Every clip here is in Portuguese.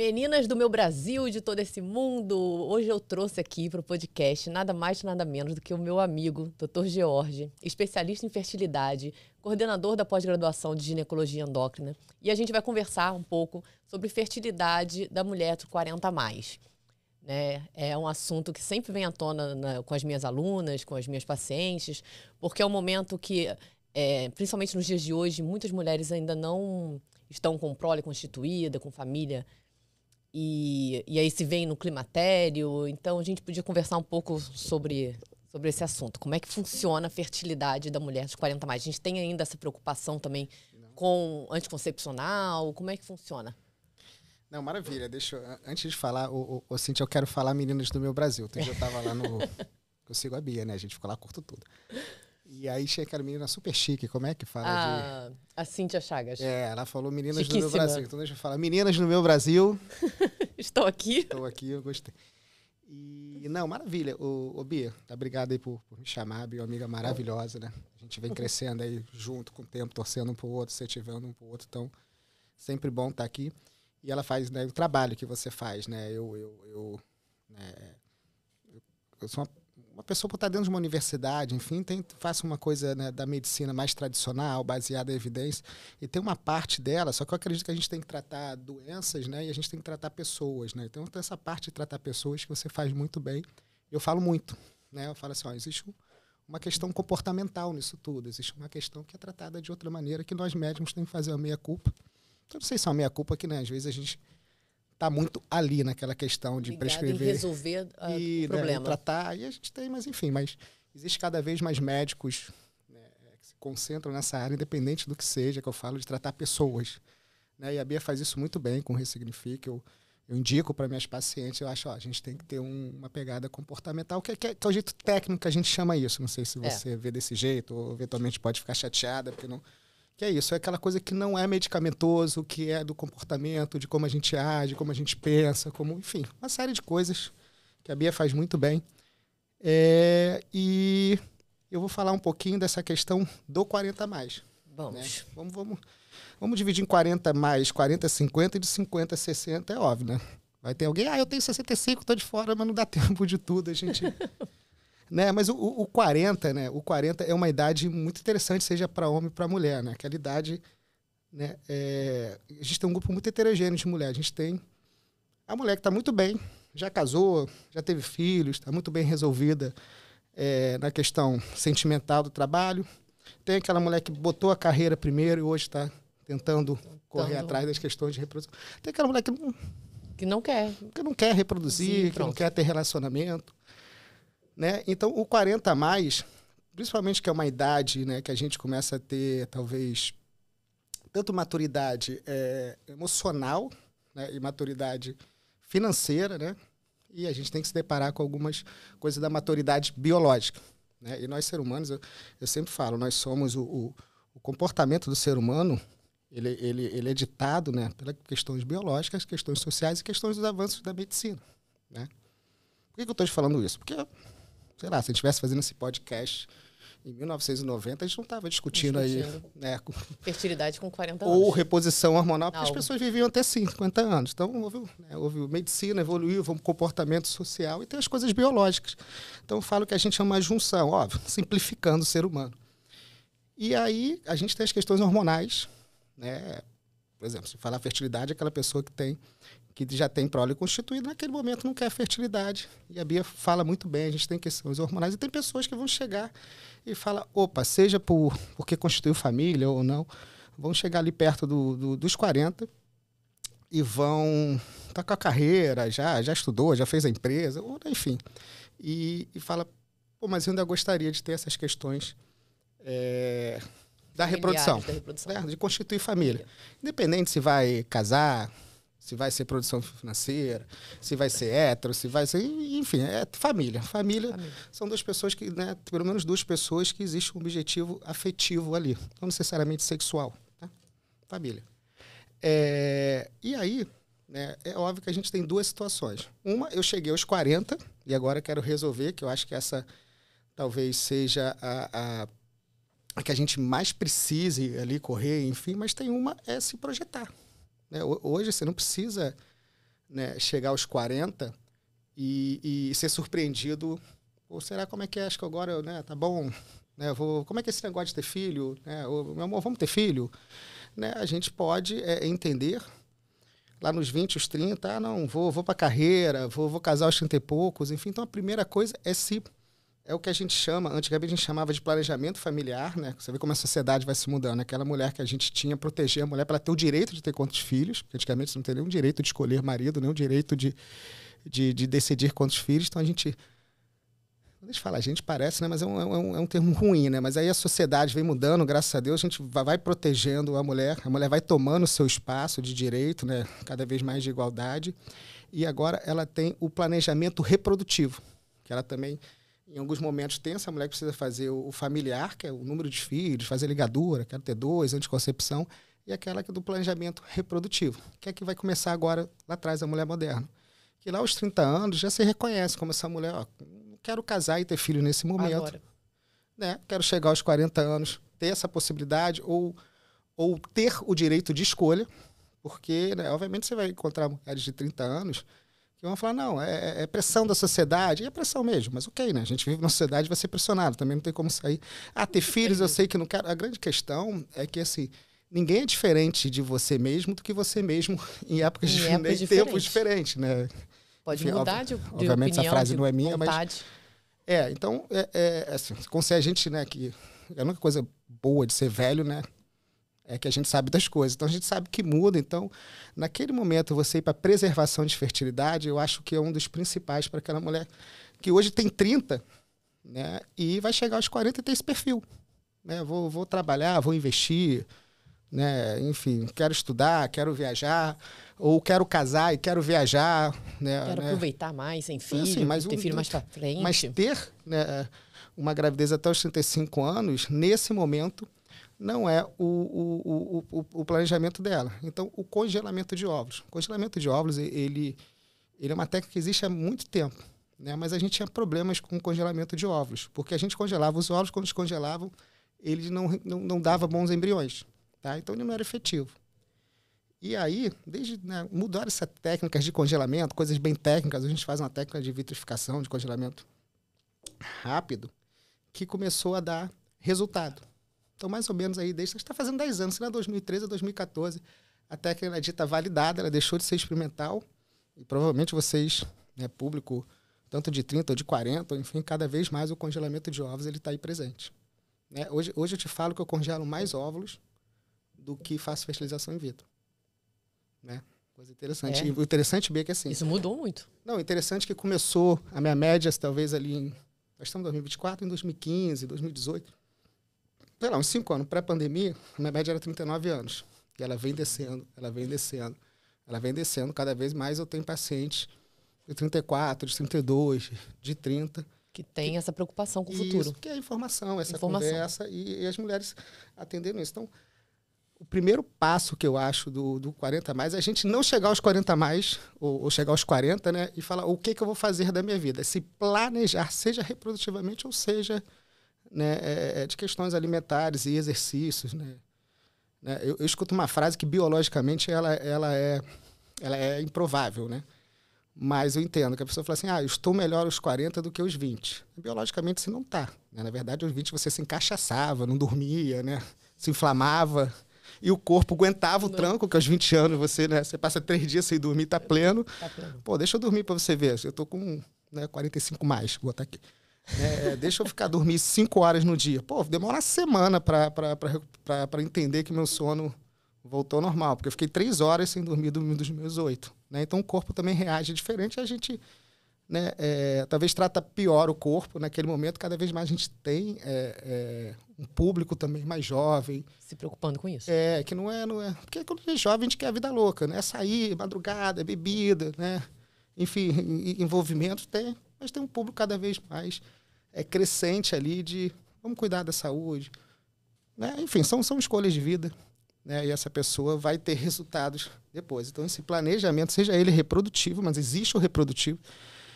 Meninas do meu Brasil, de todo esse mundo, hoje eu trouxe aqui para o podcast nada mais, nada menos do que o meu amigo, Dr. George, especialista em fertilidade, coordenador da pós-graduação de ginecologia endócrina, e a gente vai conversar um pouco sobre fertilidade da mulher do 40 mais. Né? É um assunto que sempre vem à tona na, com as minhas alunas, com as minhas pacientes, porque é um momento que, é, principalmente nos dias de hoje, muitas mulheres ainda não estão com prole constituída, com família e, e aí se vem no climatério. Então a gente podia conversar um pouco sobre, sobre esse assunto. Como é que funciona a fertilidade da mulher de 40 mais? A gente tem ainda essa preocupação também com anticoncepcional? Como é que funciona? Não, maravilha. Deixa eu, antes de falar, o, o, o Cintia, eu quero falar Meninas do Meu Brasil. Então, eu estava lá no. eu sigo a Bia, né? A gente ficou lá, curto tudo. E aí chega a menina super chique, como é que fala? de... Ah, a Cíntia Chagas. É, ela falou meninas do meu Brasil. Então deixa eu falar, meninas do meu Brasil. Estou aqui. Estou aqui, eu gostei. E não, maravilha. O, o Bia, tá obrigado aí por, por me chamar, Bia, amiga maravilhosa, né? A gente vem crescendo aí junto com o tempo, torcendo um pro outro, incentivando um pro outro. Então, sempre bom estar tá aqui. E ela faz né, o trabalho que você faz, né? Eu, eu, eu, né, eu sou uma uma pessoa por estar dentro de uma universidade, enfim, tem, faça uma coisa né, da medicina mais tradicional, baseada em evidência, e tem uma parte dela, só que eu acredito que a gente tem que tratar doenças, né, e a gente tem que tratar pessoas, né, então tem essa parte de tratar pessoas que você faz muito bem, eu falo muito, né, eu falo assim, ó, existe uma questão comportamental nisso tudo, existe uma questão que é tratada de outra maneira, que nós médicos temos que fazer a meia-culpa, eu não sei se é uma meia-culpa que, né, às vezes a gente está muito ali naquela questão de prescrever. resolver ah, e, o né, problema. tratar. E a gente tem, mas enfim, mas existe cada vez mais médicos né, que se concentram nessa área, independente do que seja, que eu falo de tratar pessoas. Né? E a Bia faz isso muito bem com o Ressignifica. Eu, eu indico para minhas pacientes, eu acho, ó, a gente tem que ter um, uma pegada comportamental, que, é, que, é, que, é o jeito técnico que a gente chama isso. Não sei se é. você é. vê desse jeito, ou eventualmente pode ficar chateada, porque não que é isso, é aquela coisa que não é medicamentoso, que é do comportamento, de como a gente age, como a gente pensa, como, enfim, uma série de coisas que a Bia faz muito bem. É, e eu vou falar um pouquinho dessa questão do 40 mais. Vamos. Né? Vamos, vamos, vamos dividir em 40 mais, 40, 50 e de 50 a 60 é óbvio, né? Vai ter alguém, ah, eu tenho 65, tô de fora, mas não dá tempo de tudo, a gente né? Mas o, o 40, né? O 40 é uma idade muito interessante, seja para homem ou para mulher, né? Aquela idade, né? É... A gente tem um grupo muito heterogêneo de mulher. A gente tem a mulher que está muito bem, já casou, já teve filhos, está muito bem resolvida é, na questão sentimental do trabalho. Tem aquela mulher que botou a carreira primeiro e hoje está tentando, tentando correr atrás das questões de reprodução. Tem aquela mulher que que não quer. Que não quer reproduzir, Sim, que não quer ter relacionamento. Né? Então, o 40 a mais, principalmente que é uma idade né, que a gente começa a ter, talvez, tanto maturidade é, emocional né, e maturidade financeira, né? E a gente tem que se deparar com algumas coisas da maturidade biológica. Né? E nós, seres humanos, eu, eu sempre falo, nós somos o, o, o, comportamento do ser humano, ele, ele, ele é ditado né, pelas questões biológicas, questões sociais e questões dos avanços da medicina. Né? Por que, que eu estou te falando isso? Porque sei lá, se a gente estivesse fazendo esse podcast em 1990, a gente não estava discutindo, discutindo, aí. Né, com... Fertilidade com 40 anos. Ou reposição hormonal, porque as pessoas viviam até 50 anos. Então, houve, né, houve medicina, evoluiu, houve um comportamento social e tem as coisas biológicas. Então, eu falo que a gente é uma junção, óbvio, simplificando o ser humano. E aí, a gente tem as questões hormonais, né? Por exemplo, se falar fertilidade, é aquela pessoa que tem que já tem prole constituída, naquele momento não quer fertilidade. E a Bia fala muito bem, a gente tem questões hormonais. E tem pessoas que vão chegar e falar, opa, seja por porque constituiu família ou não, vão chegar ali perto do, do, dos 40 e vão tá com a carreira, já, já estudou, já fez a empresa, ou, enfim. E, e fala, pô, mas eu ainda gostaria de ter essas questões é, da, reprodução, da reprodução, né? de constituir família. Independente se vai casar, se vai ser produção financeira, se vai ser hétero, se vai ser. Enfim, é família. Família, família. são duas pessoas que, né, pelo menos duas pessoas que existe um objetivo afetivo ali, não necessariamente sexual. Né? Família. É, e aí, né, é óbvio que a gente tem duas situações. Uma, eu cheguei aos 40 e agora quero resolver, que eu acho que essa talvez seja a, a, a que a gente mais precise ali correr, enfim, mas tem uma é se projetar. Né? Hoje você não precisa né, chegar aos 40 e, e, ser surpreendido. Ou será como é que é? Acho que agora né, tá bom. Né, vou, como é que é esse negócio de ter filho? Né, ou, meu amor, vamos ter filho? Né, a gente pode é, entender lá nos 20, os 30, ah, não, vou, vou para carreira, vou, vou casar aos 30 e poucos, enfim. Então a primeira coisa é se é o que a gente chama, antigamente a gente chamava de planejamento familiar, né? Você vê como a sociedade vai se mudando. Né? Aquela mulher que a gente tinha, proteger a mulher para ter o direito de ter quantos filhos, porque antigamente você não tem nenhum direito de escolher marido, nenhum direito de, de, de decidir quantos filhos. Então a gente. Deixa eu falar, a gente parece, né? Mas é, é um, é, um, é um termo ruim, né? Mas aí a sociedade vem mudando, graças a Deus, a gente vai protegendo a mulher, a mulher vai tomando o seu espaço de direito, né? Cada vez mais de igualdade. E agora ela tem o planejamento reprodutivo, que ela também em alguns momentos tem a mulher precisa fazer o familiar, que é o número de filhos, fazer ligadura, quero ter dois, anticoncepção, e aquela que é do planejamento reprodutivo, que é que vai começar agora lá atrás a mulher moderna. Que lá aos 30 anos já se reconhece como essa mulher, ó, quero casar e ter filho nesse momento. Agora. Né? Quero chegar aos 40 anos, ter essa possibilidade ou, ou ter o direito de escolha, porque, né, obviamente, você vai encontrar mulheres de 30 anos que vão falar, não, é, é, é pressão da sociedade, e é pressão mesmo, mas ok, né? A gente vive na sociedade vai ser pressionado, também não tem como sair. Ah, ter filhos, eu sei que não quero. A grande questão é que, assim, ninguém é diferente de você mesmo do que você mesmo em épocas, de épocas diferente. tempos diferentes, né? Pode Enfim, mudar de, Obviamente essa frase não é minha, vontade. mas... É, então, é, é, assim, a gente, né, que... É a única coisa boa de ser velho, né, é que a gente sabe das coisas. Então a gente sabe que muda. Então, naquele momento, você ir para preservação de fertilidade, eu acho que é um dos principais para aquela mulher que hoje tem 30 né, e vai chegar aos 40 e ter esse perfil. Né? Vou, vou trabalhar, vou investir, né? enfim, quero estudar, quero viajar, ou quero casar e quero viajar. Né, quero né? aproveitar mais, sem assim, filho, assim, mas ter um, filho mais para frente. Mas ter né, uma gravidez até os 35 anos, nesse momento, não é o, o, o, o, planejamento dela. Então, o congelamento de óvulos. O congelamento de óvulos, ele, ele é uma técnica que existe há muito tempo, né? mas a gente tinha problemas com o congelamento de óvulos, porque a gente congelava os óvulos, quando descongelavam, eles não, não, não dava bons embriões. Tá? Então, ele não era efetivo. E aí, desde né, mudar essas técnicas de congelamento, coisas bem técnicas, a gente faz uma técnica de vitrificação, de congelamento rápido, que começou a dar resultado. Então, mais ou menos aí, desde está fazendo 10 anos, se não é 2013 é a 2014, a técnica é dita validada, ela deixou de ser experimental. E provavelmente vocês, né, público, tanto de 30 ou de 40, enfim, cada vez mais o congelamento de ovos ele está aí presente. Né? Hoje, hoje eu te falo que eu congelo mais óvulos do que faço fertilização in vitro. Né? Coisa interessante. É. E o interessante, Bia, é que assim. Isso mudou muito. Não, interessante é que começou a minha média, talvez ali em. Nós estamos em 2024, em 2015, 2018 sei lá, uns 5 anos, pré-pandemia, minha média era 39 anos. E ela vem descendo, ela vem descendo, ela vem descendo. Cada vez mais eu tenho pacientes de 34, de 32, de 30. Que tem que, essa preocupação com o futuro. Isso, que é informação, essa informação. conversa e, e, as mulheres atendendo isso. Então, o primeiro passo que eu acho do, do 40 mais é a gente não chegar aos 40 mais, ou, ou chegar aos 40, né? E falar o que, que eu vou fazer da minha vida. É se planejar, seja reprodutivamente ou seja né, é, é, é, de questões alimentares e exercícios. Né? né? Eu, eu, escuto uma frase que biologicamente ela, ela, é, ela é improvável, né? Mas eu entendo que a pessoa fala assim, ah, eu estou melhor aos 40 do que aos 20. Biologicamente você não está. Né? Na verdade, aos 20 você se encaixaçava, não dormia, né? se inflamava. E o corpo aguentava o não. tranco, que aos 20 anos você, né, você passa três dias sem dormir, está é, pleno. Tá pleno. Pô, deixa eu dormir para você ver. Eu estou com né, 45 mais, vou botar aqui. Né? É, deixa eu ficar dormir cinco horas no dia. Pô, demora uma semana para entender que meu sono voltou normal, porque eu fiquei três horas sem dormir dos meus oito. Né? Então o corpo também reage diferente a gente né, é, talvez trata pior o corpo naquele momento. Cada vez mais a gente tem é, é, um público também mais jovem. Se preocupando com isso. É, que não é. Não é porque quando a gente é jovem, a gente quer a vida louca, né? É sair, é madrugada, é bebida, né? Enfim, envolvimento tem, mas tem um público cada vez mais é, crescente ali de vamos cuidar da saúde. Né? Enfim, são, são escolhas de vida. Né? E essa pessoa vai ter resultados depois. Então, esse planejamento, seja ele reprodutivo, mas existe o reprodutivo.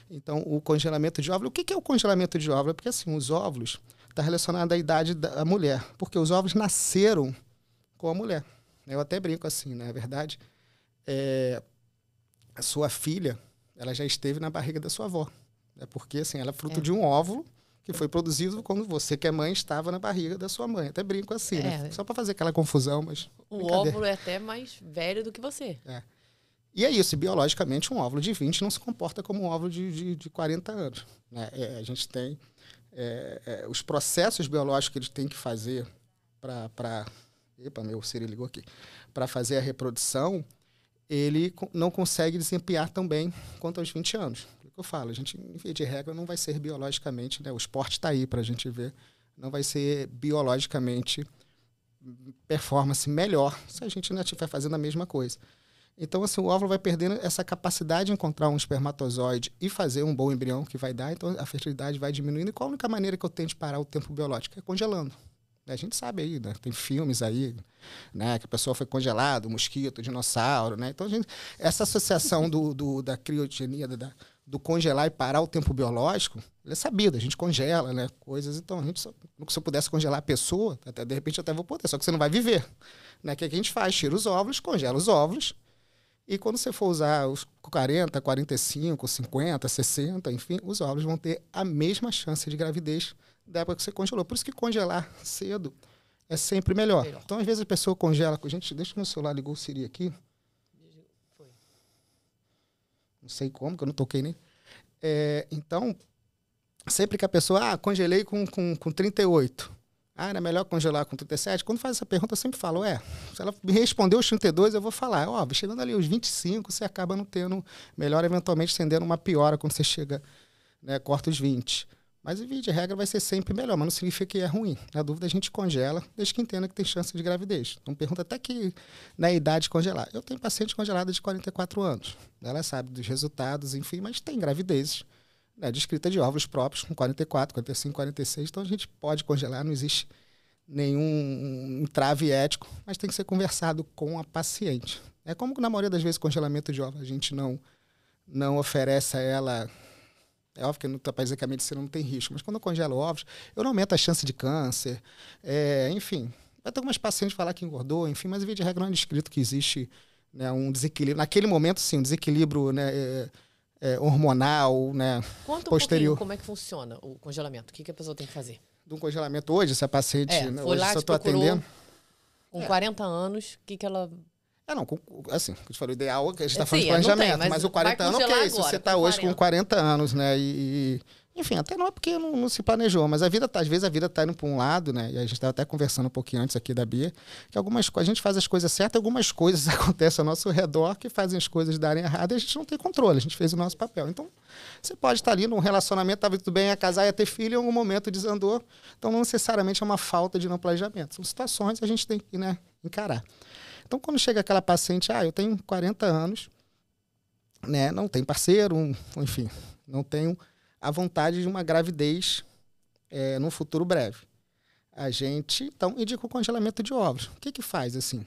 Então, o congelamento de óvulo. O que é o congelamento de óvulo? É porque, assim, os óvulos está relacionado à idade da mulher. Porque os óvulos nasceram com a mulher. Eu até brinco assim, na né? É verdade, é, a sua filha, ela já esteve na barriga da sua avó. É porque, assim, ela é fruto é. de um óvulo que foi produzido quando você, que é mãe, estava na barriga da sua mãe. Até brinco assim, né? é. né? Só para fazer aquela confusão, mas. O óvulo é até mais velho do que você. É. E é isso, biologicamente, um óvulo de 20 não se comporta como um óvulo de, de, de 40 anos. Né? É, a gente tem é, é, os processos biológicos que eles têm que fazer para. Epa, meu Siri ligou aqui. Para fazer a reprodução, ele não consegue desempenhar tão bem quanto aos 20 anos que eu falo, a gente, de regra, não vai ser biologicamente, né? O esporte está aí para a gente ver. Não vai ser biologicamente performance melhor se a gente não estiver fazendo a mesma coisa. Então, assim, o óvulo vai perdendo essa capacidade de encontrar um espermatozoide e fazer um bom embrião que vai dar, então a fertilidade vai diminuindo. E qual a única maneira que eu tenho de parar o tempo biológico? É congelando. A gente sabe aí, né? Tem filmes aí, né? Que a pessoa foi congelada, mosquito, dinossauro, né? Então, gente, essa associação do, do da criogenia, da, do congelar e parar o tempo biológico, ele é sabido, a gente congela, né? Coisas, então, a gente só, se eu pudesse congelar a pessoa, até, de repente até vou poder, só que você não vai viver. Né? O que, é que a gente faz? Tira os óvulos, congela os óvulos, e quando você for usar os 40, 45, 50, 60, enfim, os óvulos vão ter a mesma chance de gravidez da época que você congelou. Por isso que congelar cedo é sempre melhor. melhor. Então, às vezes, a pessoa congela. Gente, deixa meu celular ligou o Siri aqui. Não sei como, que eu não toquei nem. É, então, sempre que a pessoa, ah, congelei com, com, com 38. Ah, era melhor congelar com 37? Quando faz essa pergunta, eu sempre falo, é, se ela me responder os 32, eu vou falar, ó, oh, chegando ali os 25, você acaba não tendo, melhor eventualmente tendendo uma piora quando você chega, né, corta os 20. Mas em vídeo, a regra vai ser sempre melhor, mas não significa que é ruim. Na dúvida, a gente congela, desde que entenda que tem chance de gravidez. Não pergunta até que na né, idade congelar. Eu tenho paciente congelada de 44 anos. Ela sabe dos resultados, enfim, mas tem gravidezes né, descrita de óvulos próprios com 44, 45, 46. Então a gente pode congelar, não existe nenhum entrave ético, mas tem que ser conversado com a paciente. É como na maioria das vezes congelamento de óvulos a gente não, não oferece a ela é óbvio que não está para dizer que a medicina não tem risco, mas quando eu congelo ovos, eu não aumento a chance de câncer. É, enfim, vai ter algumas pacientes falar que engordou, enfim, mas via de regra não é descrito que existe né, um desequilíbrio. Naquele momento, sim, um desequilíbrio né, é, é, hormonal, né? Conta um posterior. como é que funciona o congelamento. O que, que a pessoa tem que fazer? De um congelamento hoje, se a paciente. É, né, hoje, lá, se eu estou atendendo. Com 40 anos, o que, que ela é, não, assim, como eu te falei, o ideal, é a gente está é, falando Sim, de planejamento, tem, mas, mas, o 40 anos, ok, agora, se você está hoje 40. com 40 anos, né, e, e enfim, até não é porque não, não, se planejou, mas a vida, tá, às vezes a vida está indo para um lado, né, e a gente estava até conversando um pouquinho antes aqui da Bia, que algumas a gente faz as coisas certas, algumas coisas acontecem ao nosso redor que fazem as coisas darem errado e a gente não tem controle, a gente fez o nosso papel, então... Você pode estar tá ali num relacionamento, estava tá tudo bem, ia é casar, ia ter filho, em algum momento desandou. Então, não necessariamente é uma falta de não planejamento. São situações que a gente tem que né, encarar. Então, quando chega aquela paciente, ah, eu tenho 40 anos, né, não tem parceiro, enfim, não tenho a vontade de uma gravidez é, num futuro breve. A gente, então, indica o congelamento de ovos. O que que faz, assim?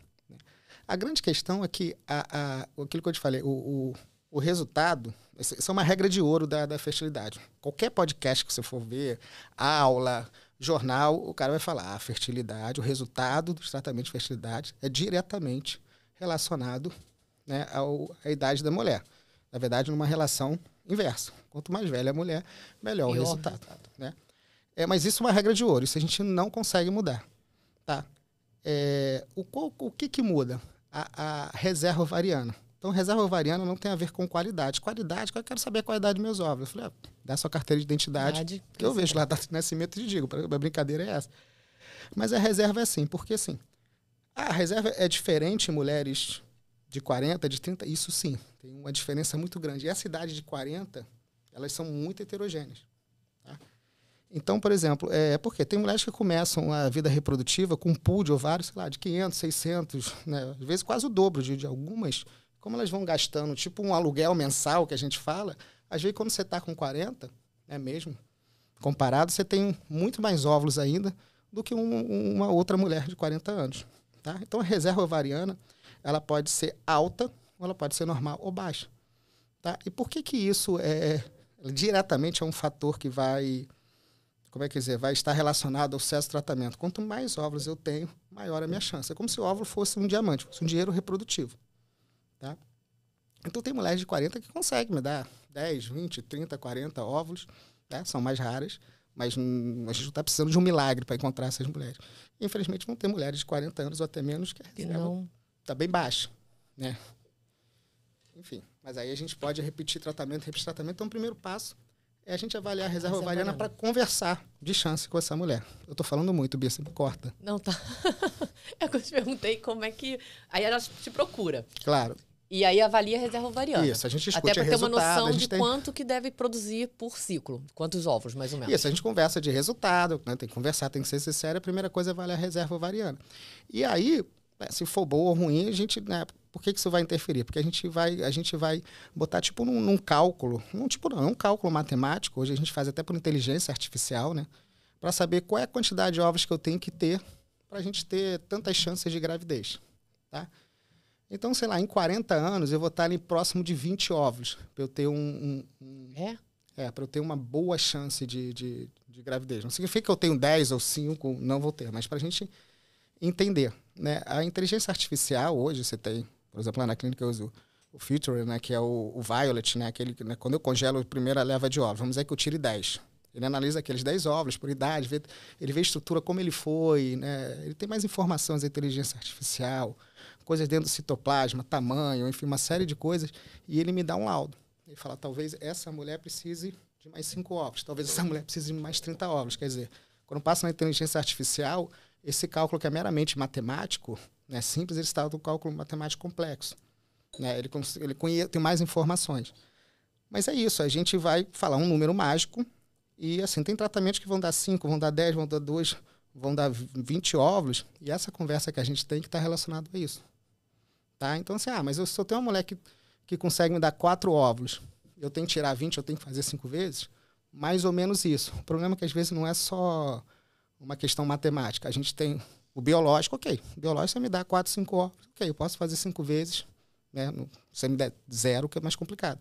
A grande questão é que, a, a, aquilo que eu te falei, o, o, o resultado, isso é uma regra de ouro da, da fertilidade. Qualquer podcast que você for ver, aula, jornal, o cara vai falar: a ah, fertilidade, o resultado dos tratamentos de fertilidade é diretamente relacionado né, ao, à idade da mulher. Na verdade, numa relação inversa. Quanto mais velha a mulher, melhor o resultado. resultado. Né? É, mas isso é uma regra de ouro, isso a gente não consegue mudar. Tá? É, o, o, que, que muda? A, a reserva ovariana. Então, reserva ovariana não tem a ver com qualidade. Qualidade, eu quero saber a qualidade dos meus óvulos. Eu falei, ah, dá sua carteira de identidade, Verdade, que eu vejo lá data nascimento e te digo, a brincadeira é essa. Mas a reserva é assim, porque assim, a reserva é diferente em mulheres de 40, de 30, isso sim, tem uma diferença muito grande. E essa idade de 40, elas são muito heterogêneas. Tá? Então, por exemplo, é, é porque tem mulheres que começam a vida reprodutiva com um pool de ovários, sei lá, de 500, 600, né? às vezes quase o dobro de, de algumas como elas vão gastando, tipo um aluguel mensal que a gente fala, às vezes quando você está com 40, é né, mesmo, comparado, você tem muito mais óvulos ainda do que um, uma outra mulher de 40 anos. Tá? Então a reserva ovariana ela pode ser alta ou ela pode ser normal ou baixa. Tá? E por que que isso é, é diretamente é um fator que vai como é que dizer, vai estar relacionado ao sucesso do tratamento. Quanto mais óvulos eu tenho, maior a minha chance. É como se o óvulo fosse um diamante, fosse um dinheiro reprodutivo. Tá? Então, tem mulheres de 40 que conseguem me dar 10, 20, 30, 40 óvulos, tá? são mais raras, mas hum, a gente está precisando de um milagre para encontrar essas mulheres. E, infelizmente, vão ter mulheres de 40 anos ou até menos que a não está bem baixa. Né? Enfim, mas aí a gente pode repetir tratamento, repetir tratamento. Então, é o primeiro passo é a gente avaliar a reserva tá ovariana para conversar de chance com essa mulher. Eu estou falando muito, Bia, sempre corta. Não, tá. é que eu te perguntei como é que. Aí ela te procura. Claro. E aí avalia a reserva ovariana. Isso, a gente discute Até para ter uma noção de tem... quanto que deve produzir por ciclo, quantos ovos, mais ou menos. Isso, a gente conversa de resultado, né? tem que conversar, tem que ser sincero. A primeira coisa é avaliar a reserva ovariana. E aí, né, se for boa ou ruim, a gente né, por que, que isso vai interferir? Porque a gente vai, a gente vai botar tipo num, num cálculo, num, tipo não, é um cálculo matemático, hoje a gente faz até por inteligência artificial, né? Para saber qual é a quantidade de ovos que eu tenho que ter para a gente ter tantas chances de gravidez, tá? Então, sei lá, em 40 anos eu vou estar ali próximo de 20 ovos para eu ter um, um, um... é? É, para eu ter uma boa chance de, de, de, gravidez. Não significa que eu tenho 10 ou 5, não vou ter, mas para a gente entender. Né? A inteligência artificial, hoje você tem por exemplo, na clínica eu uso o Future, né, que é o, o Violet, né, aquele, né, quando eu congelo a primeira leva de ovos, vamos dizer que eu tire 10. Ele analisa aqueles 10 óvulos por idade, vê, ele vê a estrutura, como ele foi, né, ele tem mais informações da inteligência artificial, coisas dentro do citoplasma, tamanho, enfim, uma série de coisas, e ele me dá um laudo. Ele fala, talvez essa mulher precise de mais 5 óvulos, talvez essa mulher precise de mais 30 óvulos, quer dizer, quando passa na inteligência artificial, esse cálculo que é meramente matemático, né, simples, ele estava do cálculo matemático complexo. Né? Ele, ele tem mais informações. Mas é isso, a gente vai falar um número mágico e assim, tem tratamentos que vão dar 5, vão dar 10, vão dar 2, vão dar 20 óvulos, e essa conversa que a gente tem que está relacionada a isso. Tá? Então, assim, ah, mas eu, só tenho uma mulher que, que consegue me dar 4 óvulos, eu tenho que tirar 20, eu tenho que fazer 5 vezes? Mais ou menos isso. O problema é que às vezes não é só uma questão matemática. A gente tem o biológico, ok. O biológico você me dá 4, 5 horas. Ok, eu posso fazer 5 vezes. Né? Você me der zero, que é mais complicado.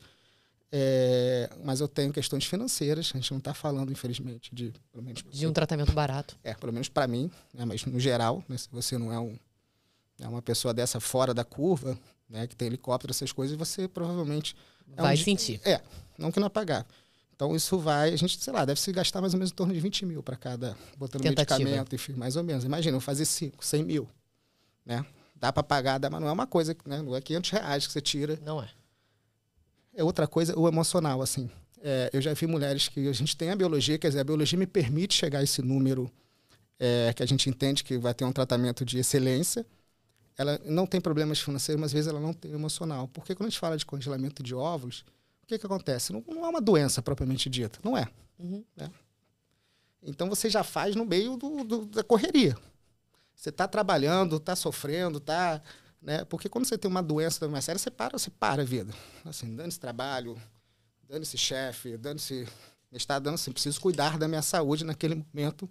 É, mas eu tenho questões financeiras. A gente não está falando, infelizmente, de pelo menos de um tratamento barato. É, pelo menos para mim, né? mas no geral, né? se você não é, um, é uma pessoa dessa fora da curva, né? que tem helicóptero, essas coisas, você provavelmente é vai um, sentir. É, não que não apagar. É então isso vai, a gente, sei lá, deve se gastar mais ou menos em torno de 20 mil para cada, botando Tentativa. medicamento, enfim, mais ou menos. Imagina, eu fazer 5, 100 mil, né? Dá para pagar, dá, mas não é uma coisa, né? Não é 500 reais que você tira. Não é. É outra coisa, o emocional, assim. É, eu já vi mulheres que a gente tem a biologia, quer dizer, a biologia me permite chegar a esse número é, que a gente entende que vai ter um tratamento de excelência. Ela não tem problemas financeiros, mas às vezes ela não tem emocional. Porque quando a gente fala de congelamento de óvulos, o que, que acontece? Não, não é uma doença propriamente dita, não é. Uhum. É. Então você já faz no meio do, do, da correria. Você está trabalhando, está sofrendo, está. Né? Porque quando você tem uma doença mais séria, você para, você para a vida. Assim, dando esse trabalho, dando esse chefe, dando esse. Está dando assim, preciso cuidar da minha saúde naquele momento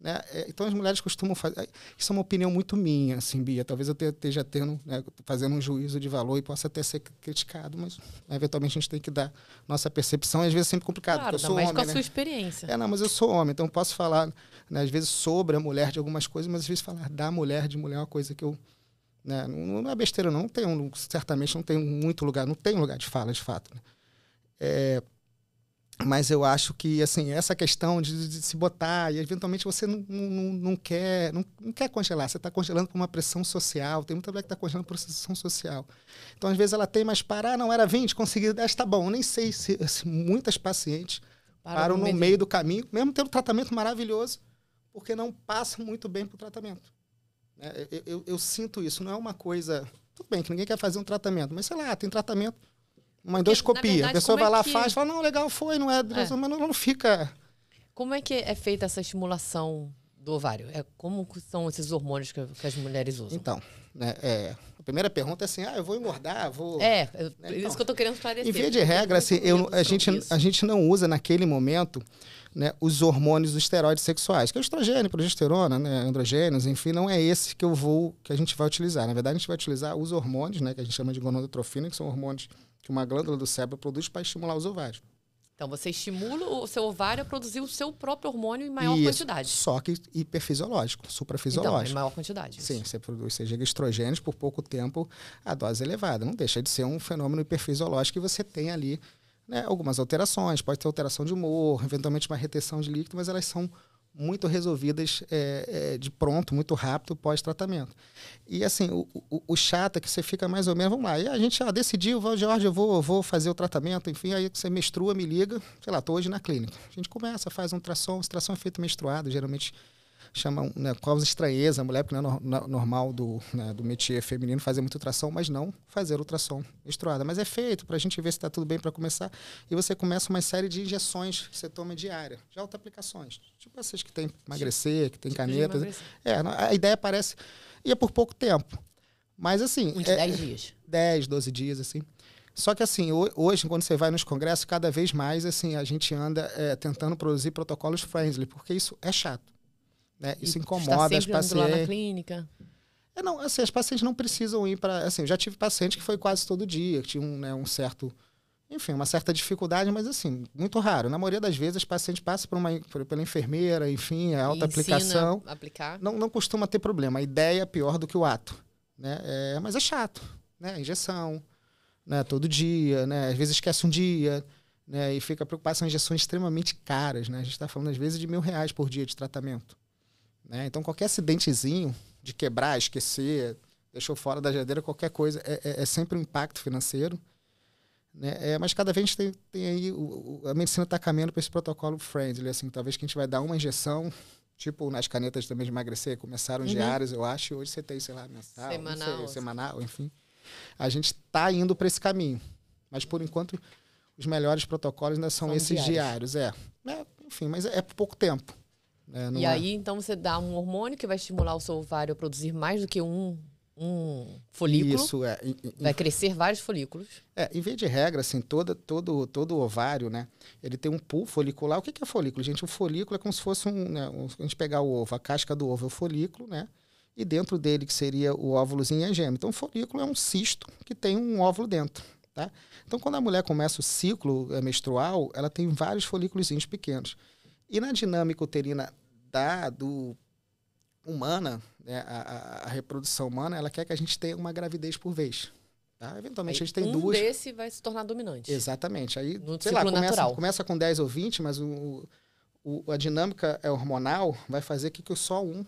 né? É, então as mulheres costumam fazer. É, isso é uma opinião muito minha, assim, Bia. Talvez eu esteja tendo, né, fazendo um juízo de valor e possa até ser criticado, mas né, eventualmente a gente tem que dar nossa percepção. Às vezes é sempre complicado, claro, eu sou homem. com a né? sua experiência. É, não, mas eu sou homem, então posso falar, né, às vezes, sobre a mulher de algumas coisas, mas às vezes falar da mulher de mulher é uma coisa que eu. Né, não, não, é besteira, não. não tem um, certamente não tem muito lugar, não tem lugar de fala, de fato. É mas eu acho que assim essa questão de, de se botar e eventualmente você não, não, não quer não, não, quer congelar você está congelando com uma pressão social tem muita mulher que está congelando por pressão social então às vezes ela tem mas parar ah, não era 20 consegui 10 tá bom eu nem sei se, muitas pacientes Para param no meio. meio do caminho mesmo tendo um tratamento maravilhoso porque não passam muito bem para o tratamento né? eu, eu, eu sinto isso não é uma coisa tudo bem que ninguém quer fazer um tratamento mas sei lá tem tratamento uma endoscopia. Verdade, a pessoa é vai é lá, que... faz, fala, não, legal, foi, não é, é, mas não, não fica. Como é que é feita essa estimulação do ovário? É, como são esses hormônios que, que as mulheres usam? Então, né, é, a primeira pergunta é assim, ah, eu vou engordar, vou... É, é então, isso que eu estou querendo esclarecer. Em via de regra, assim, eu, a, gente, a gente não usa naquele momento né, os hormônios, os esteroides sexuais, que é o estrogênio, progesterona, né, androgênios, enfim, não é esse que eu vou, que a gente vai utilizar. Na verdade, a gente vai utilizar os hormônios, né, que a gente chama de gonadotrofina, que são hormônios que uma glândula do cérebro produz para estimular os ovários. Então você estimula o seu ovário a produzir o seu próprio hormônio em maior isso, quantidade. Só que hiperfisiológico, suprafisiológico. Então, em maior quantidade. Isso. Sim, você produz, você gera estrogênios por pouco tempo a dose elevada. Não deixa de ser um fenômeno hiperfisiológico e você tem ali né, algumas alterações. Pode ter alteração de humor, eventualmente uma retenção de líquido, mas elas são muito resolvidas é, é, de pronto, muito rápido, pós-tratamento. E assim, o, o, o, chato é que você fica mais ou menos, vamos lá, e a gente ah, decidiu, Jorge, eu vou, vou fazer o tratamento, enfim, aí você menstrua, me liga, sei lá, estou hoje na clínica. A gente começa, faz um tração, esse tração é feito menstruado, geralmente chama né, causa estranheza, a mulher, porque não é no, é normal do, né, do métier feminino fazer muita ultrassom, mas não fazer ultrassom menstruada. Mas é feito para a gente ver se está tudo bem para começar. E você começa uma série de injeções que você toma diária, de alta aplicações Tipo essas que tem emagrecer, que tem tipo canetas. É, a ideia parece. E é por pouco tempo. Mas assim. Uns é, 10 dias. 10, 12 dias, assim. Só que assim, hoje, quando você vai nos congressos, cada vez mais assim, a gente anda é, tentando produzir protocolos friendly, porque isso é chato. Né? Isso tá incomoda as pacientes. Lá na clínica. É, não, assim, as pacientes não precisam ir para. Assim, eu já tive paciente que foi quase todo dia, que tinha um, né, um certo. Enfim, uma certa dificuldade, mas assim, muito raro. Na maioria das vezes, as pacientes passam por uma, por, pela enfermeira, enfim, é a alta aplicação. Aplicar. Não, não costuma ter problema. A ideia é pior do que o ato. Né? É, mas é chato. Né? A injeção, né? todo dia, né? às vezes esquece um dia. Né, e fica preocupado, são injeções extremamente caras, né? A gente está falando às vezes de mil reais por dia de tratamento. Né? Então, qualquer acidentezinho de quebrar, esquecer, deixou fora da geladeira, qualquer coisa, é, é, é sempre um impacto financeiro. Né? É, mas cada vez a gente tem, tem aí, o, o, a medicina está caminhando para esse protocolo friendly, assim, talvez que a gente vai dar uma injeção, tipo nas canetas também de emagrecer, começaram uhum. diários, eu acho, e hoje você tem, sei lá, mensal, semanal, sei, assim. semanal enfim. A gente está indo para esse caminho, mas por enquanto os melhores protocolos ainda são, são esses diários. diários é. é. Enfim, mas é, é por pouco tempo. É, e é. aí, então, você dá um hormônio que vai estimular o seu ovário a produzir mais do que um, um folículo. Isso, é. In, in, vai crescer vários folículos. É, em vez de regra, assim, toda, todo, todo ovário, né? Ele tem um pool folicular. O que, que é folículo, gente? O folículo é como se fosse um, né, um, A gente pegar o ovo, a casca do ovo é o folículo, né? E dentro dele, que seria o óvulozinho é a gema. Então, o folículo é um cisto que tem um óvulo dentro. Tá? Então, quando a mulher começa o ciclo é, menstrual, ela tem vários folículos pequenos. E na dinâmica uterina da do humana, né, a, a, reprodução humana, ela quer que a gente tenha uma gravidez por vez. Tá? Eventualmente aí, a gente tem um duas. Um desse vai se tornar dominante. Exatamente. Aí, no sei lá, começa, começa com 10 ou 20, mas o, o, a dinâmica é hormonal vai fazer que, que só um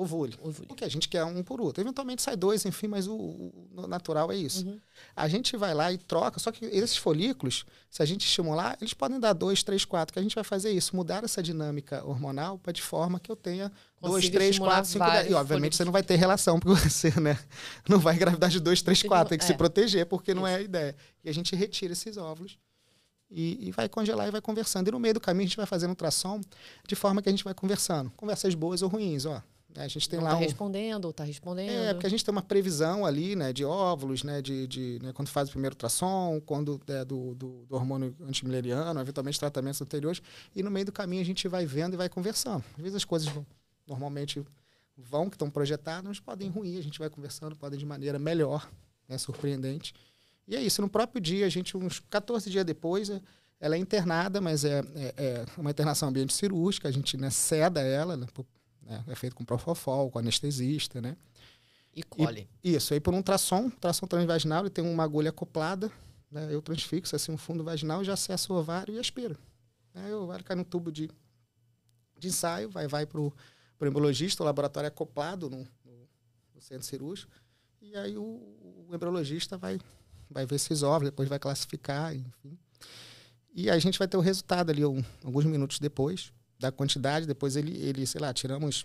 Ovulho. ovule. Porque a gente quer um por outro. Eventualmente sai dois, enfim, mas o, o natural é isso. Uhum. A gente vai lá e troca, só que esses folículos, se a gente estimular, eles podem dar dois, três, quatro, que a gente vai fazer isso, mudar essa dinâmica hormonal para de forma que eu tenha Consiga dois, três, quatro, cinco, E obviamente você não vai ter relação, porque você né, não vai engravidar de dois, três, quatro, tem que é. se proteger, porque não é a ideia. E a gente retira esses óvulos. E, e, vai congelar e vai conversando. E no meio do caminho a gente vai fazendo ultrassom de forma que a gente vai conversando. Conversas boas ou ruins, ó. É, a gente tem não lá. Está um... respondendo está respondendo. É, porque a gente tem uma previsão ali, né, de óvulos, né, de, de né, quando faz o primeiro ultrassom, quando é, do, do, do hormônio antimileriano, eventualmente tratamentos anteriores. E no meio do caminho a gente vai vendo e vai conversando. Às vezes as coisas vão, normalmente vão, que estão projetadas, mas podem ruir. A gente vai conversando, podem de maneira melhor, né, surpreendente. E é isso. No próprio dia, a gente, uns 14 dias depois, é, ela é internada, mas é, é, é uma internação ambiente cirúrgica, a gente né, ceda ela né, por né? É feito com profofol, com anestesista, né? E cole. E, isso, aí por um ultrassom, tração transvaginal, ele tem uma agulha acoplada, né? eu transfixo assim um fundo vaginal, já acesso o ovário e aspiro. Né? Aí o ovário cai no tubo de, de ensaio, vai, vai para o embriologista, o laboratório é acoplado no, no, no, centro cirúrgico, e aí o, o embriologista vai, vai ver esses óvulos, depois vai classificar, enfim. E a gente vai ter o resultado ali um, alguns minutos depois da quantidade, depois ele, ele, sei lá, tiramos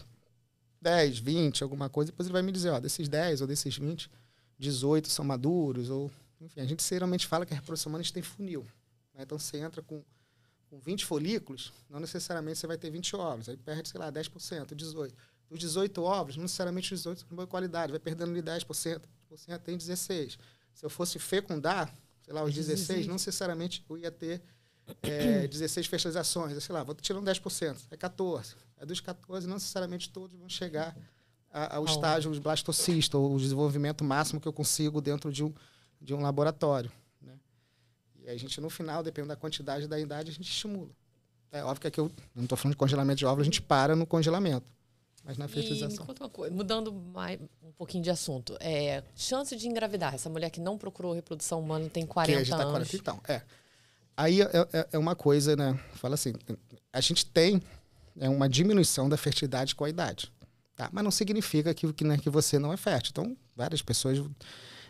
10, 20, alguma coisa, depois ele vai me dizer, ó, desses 10 ou desses 20, 18 são maduros, ou... Enfim, a gente geralmente fala que a reprodução humana a gente tem funil. Né? Então, você entra com, com 20 folículos, não necessariamente você vai ter 20 ovos, aí perde, sei lá, 10%, 18%. Dos 18 ovos, não necessariamente os 18 são de boa qualidade, vai perdendo ali 10%, 10% tem 16%. Se eu fosse fecundar, sei lá, os 16, não necessariamente eu ia ter é, 16 fertilizações, é, sei lá, vou tirar um 10%, é 14. É dos 14, não necessariamente todos vão chegar a, ao oh. estágio de blastocisto ou o desenvolvimento máximo que eu consigo dentro de um, de um laboratório. Né? E a gente, no final, dependendo da quantidade e da idade, a gente estimula. É óbvio que aqui eu não estou falando de congelamento de ovos, a gente para no congelamento. Mas na fertilização. Coisa, mudando mais, um pouquinho de assunto. É, chance de engravidar. Essa mulher que não procurou reprodução humana tem 40 que a gente tá anos. 40, então, é. Aí é, é, é uma coisa, né? Fala assim, a gente tem é uma diminuição da fertilidade com a idade. Tá? Mas não significa que, que, né, que você não é fértil. Então, várias pessoas,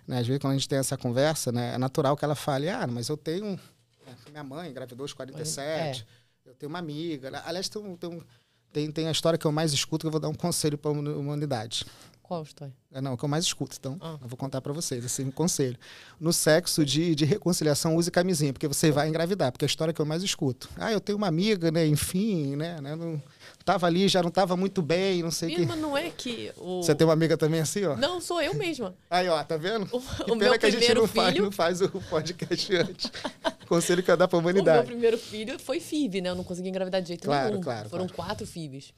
né, às vezes, quando a gente tem essa conversa, né, é natural que ela fale: ah, mas eu tenho. Né, minha mãe engravidou aos 47, é. eu tenho uma amiga. Né? Aliás, tem, tem, tem, a história que eu mais escuto, que eu vou dar um conselho para a humanidade. Qual história? É, não, o que eu mais escuto, então ah. eu vou contar para vocês, assim, um conselho. No sexo de, de reconciliação, use camisinha, porque você vai engravidar, porque é a história que eu mais escuto. Ah, eu tenho uma amiga, né, enfim, né, né não tava ali, já não tava muito bem, não sei o que. Mas não é que o... Você tem uma amiga também assim, ó? Não, sou eu mesma. Aí, ó, tá vendo? O, o meu que a gente não, filho... faz, não faz o podcast antes. conselho que eu dar pra humanidade. O meu primeiro filho foi FIB, né, eu não consegui engravidar de jeito claro, nenhum. Claro, Foram claro. quatro FIBs.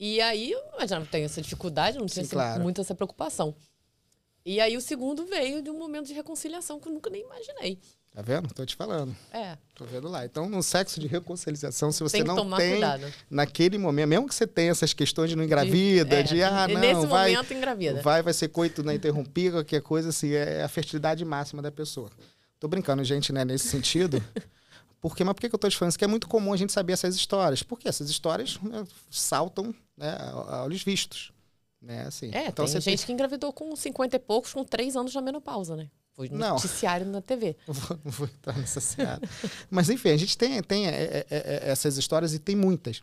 E aí, eu já não tenho essa dificuldade, não tinha Sim, claro. muito essa preocupação. E aí o segundo veio de um momento de reconciliação que eu nunca nem imaginei. Tá vendo? Tô te falando. É. Tô vendo lá. Então, no sexo de reconciliação, se você tem não tem cuidado. naquele momento, mesmo que você tenha essas questões de não engravida, é, de, é. de ah, não, Nesse vai, momento engravida. Vai, vai ser coito não né, interrompida, qualquer coisa assim, é a fertilidade máxima da pessoa. Tô brincando, gente, né, nesse sentido. Porque, mas por que, eu estou te falando isso? Que é muito comum a gente saber essas histórias. Porque essas histórias né, saltam né, a olhos vistos. Né, assim. É, então, tem gente tem... que engravidou com 50 e poucos, com 3 anos na menopausa, né? Foi noticiário Não. na TV. Não vou entrar nessa seara. Mas, enfim, a gente tem, tem é, é, é, é essas histórias e tem muitas.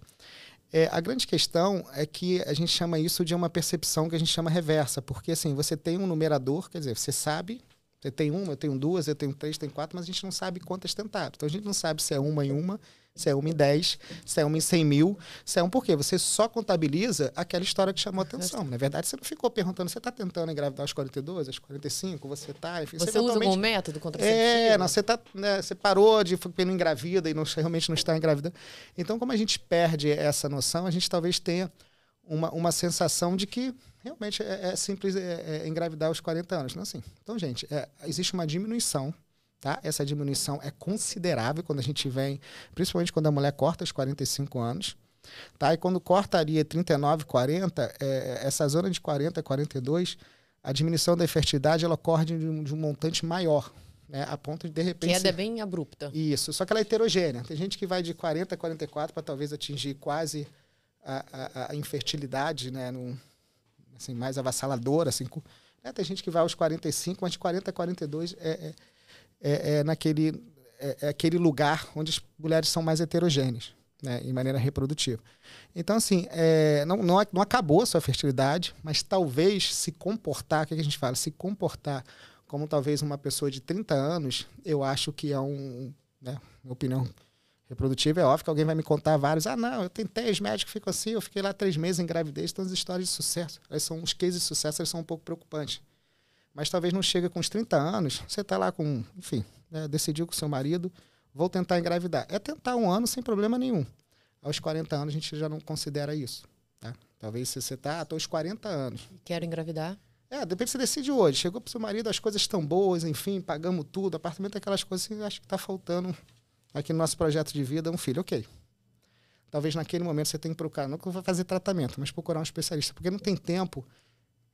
É, a grande questão é que a gente chama isso de uma percepção que a gente chama reversa, porque, assim, você tem um numerador, quer dizer, você sabe você tem uma, eu tenho duas, eu tenho três, eu tenho quatro, mas a gente não sabe quantas tentaram. Então a gente não sabe se é uma em uma, se é uma em dez, se é uma em cem mil, se é um porquê. Você só contabiliza aquela história que chamou atenção. Na verdade, você não ficou perguntando, você está tentando engravidar aos 42, aos 45, você está... você, você usa algum método contraceptivo? É, não, você, tá, né, você parou de não engravida e não, realmente não está engravidando. Então, como a gente perde essa noção, a gente talvez tenha uma, uma sensação de que realmente é, é simples é, é, é engravidar aos 40 anos. Não é assim. Então, gente, existe uma diminuição Tá? Essa diminuição é considerável quando a gente vem, principalmente quando a mulher corta os 45 anos. Tá? E quando cortaria 39, 40, é, essa zona de 40, 42, a diminuição da fertilidade ela ocorre de um, de um montante maior. Né, a ponto de, de repente. Queda ser... bem abrupta. Isso, só que ela é heterogênea. Tem gente que vai de 40 a 44 para talvez atingir quase a, a, a infertilidade né, num, assim, mais avassaladora. Assim, né? Tem gente que vai aos 45, mas de 40 a 42 é, é, é, naquele, é, é aquele lugar onde as mulheres são mais heterogêneas. Né, em maneira reprodutiva. Então, assim, é, não, não, não, acabou a sua fertilidade, mas talvez se comportar, o que, a gente fala? Se comportar como talvez uma pessoa de 30 anos, eu acho que é um, né, minha opinião reprodutiva é óbvio que alguém vai me contar vários. Ah, não, eu tentei, os médicos ficam assim, eu fiquei lá três meses em gravidez. todas então as histórias de sucesso, elas são, os cases de sucesso, eles são um pouco preocupantes. Mas talvez não chegue com os 30 anos, você está lá com, enfim, né, decidiu com seu marido, vou tentar engravidar. É tentar um ano sem problema nenhum. Aos 40 anos, a gente já não considera isso. Tá? Talvez se você está, estou ah, aos 40 anos. Quero engravidar. É, depende você decide hoje. Chegou para o seu marido, as coisas estão boas, enfim, pagamos tudo, apartamento, aquelas coisas, acho que está faltando aqui é no nosso projeto de vida, é um filho, ok. Talvez naquele momento você tenha que procurar, não que vai fazer tratamento, mas procurar um especialista, porque não tem tempo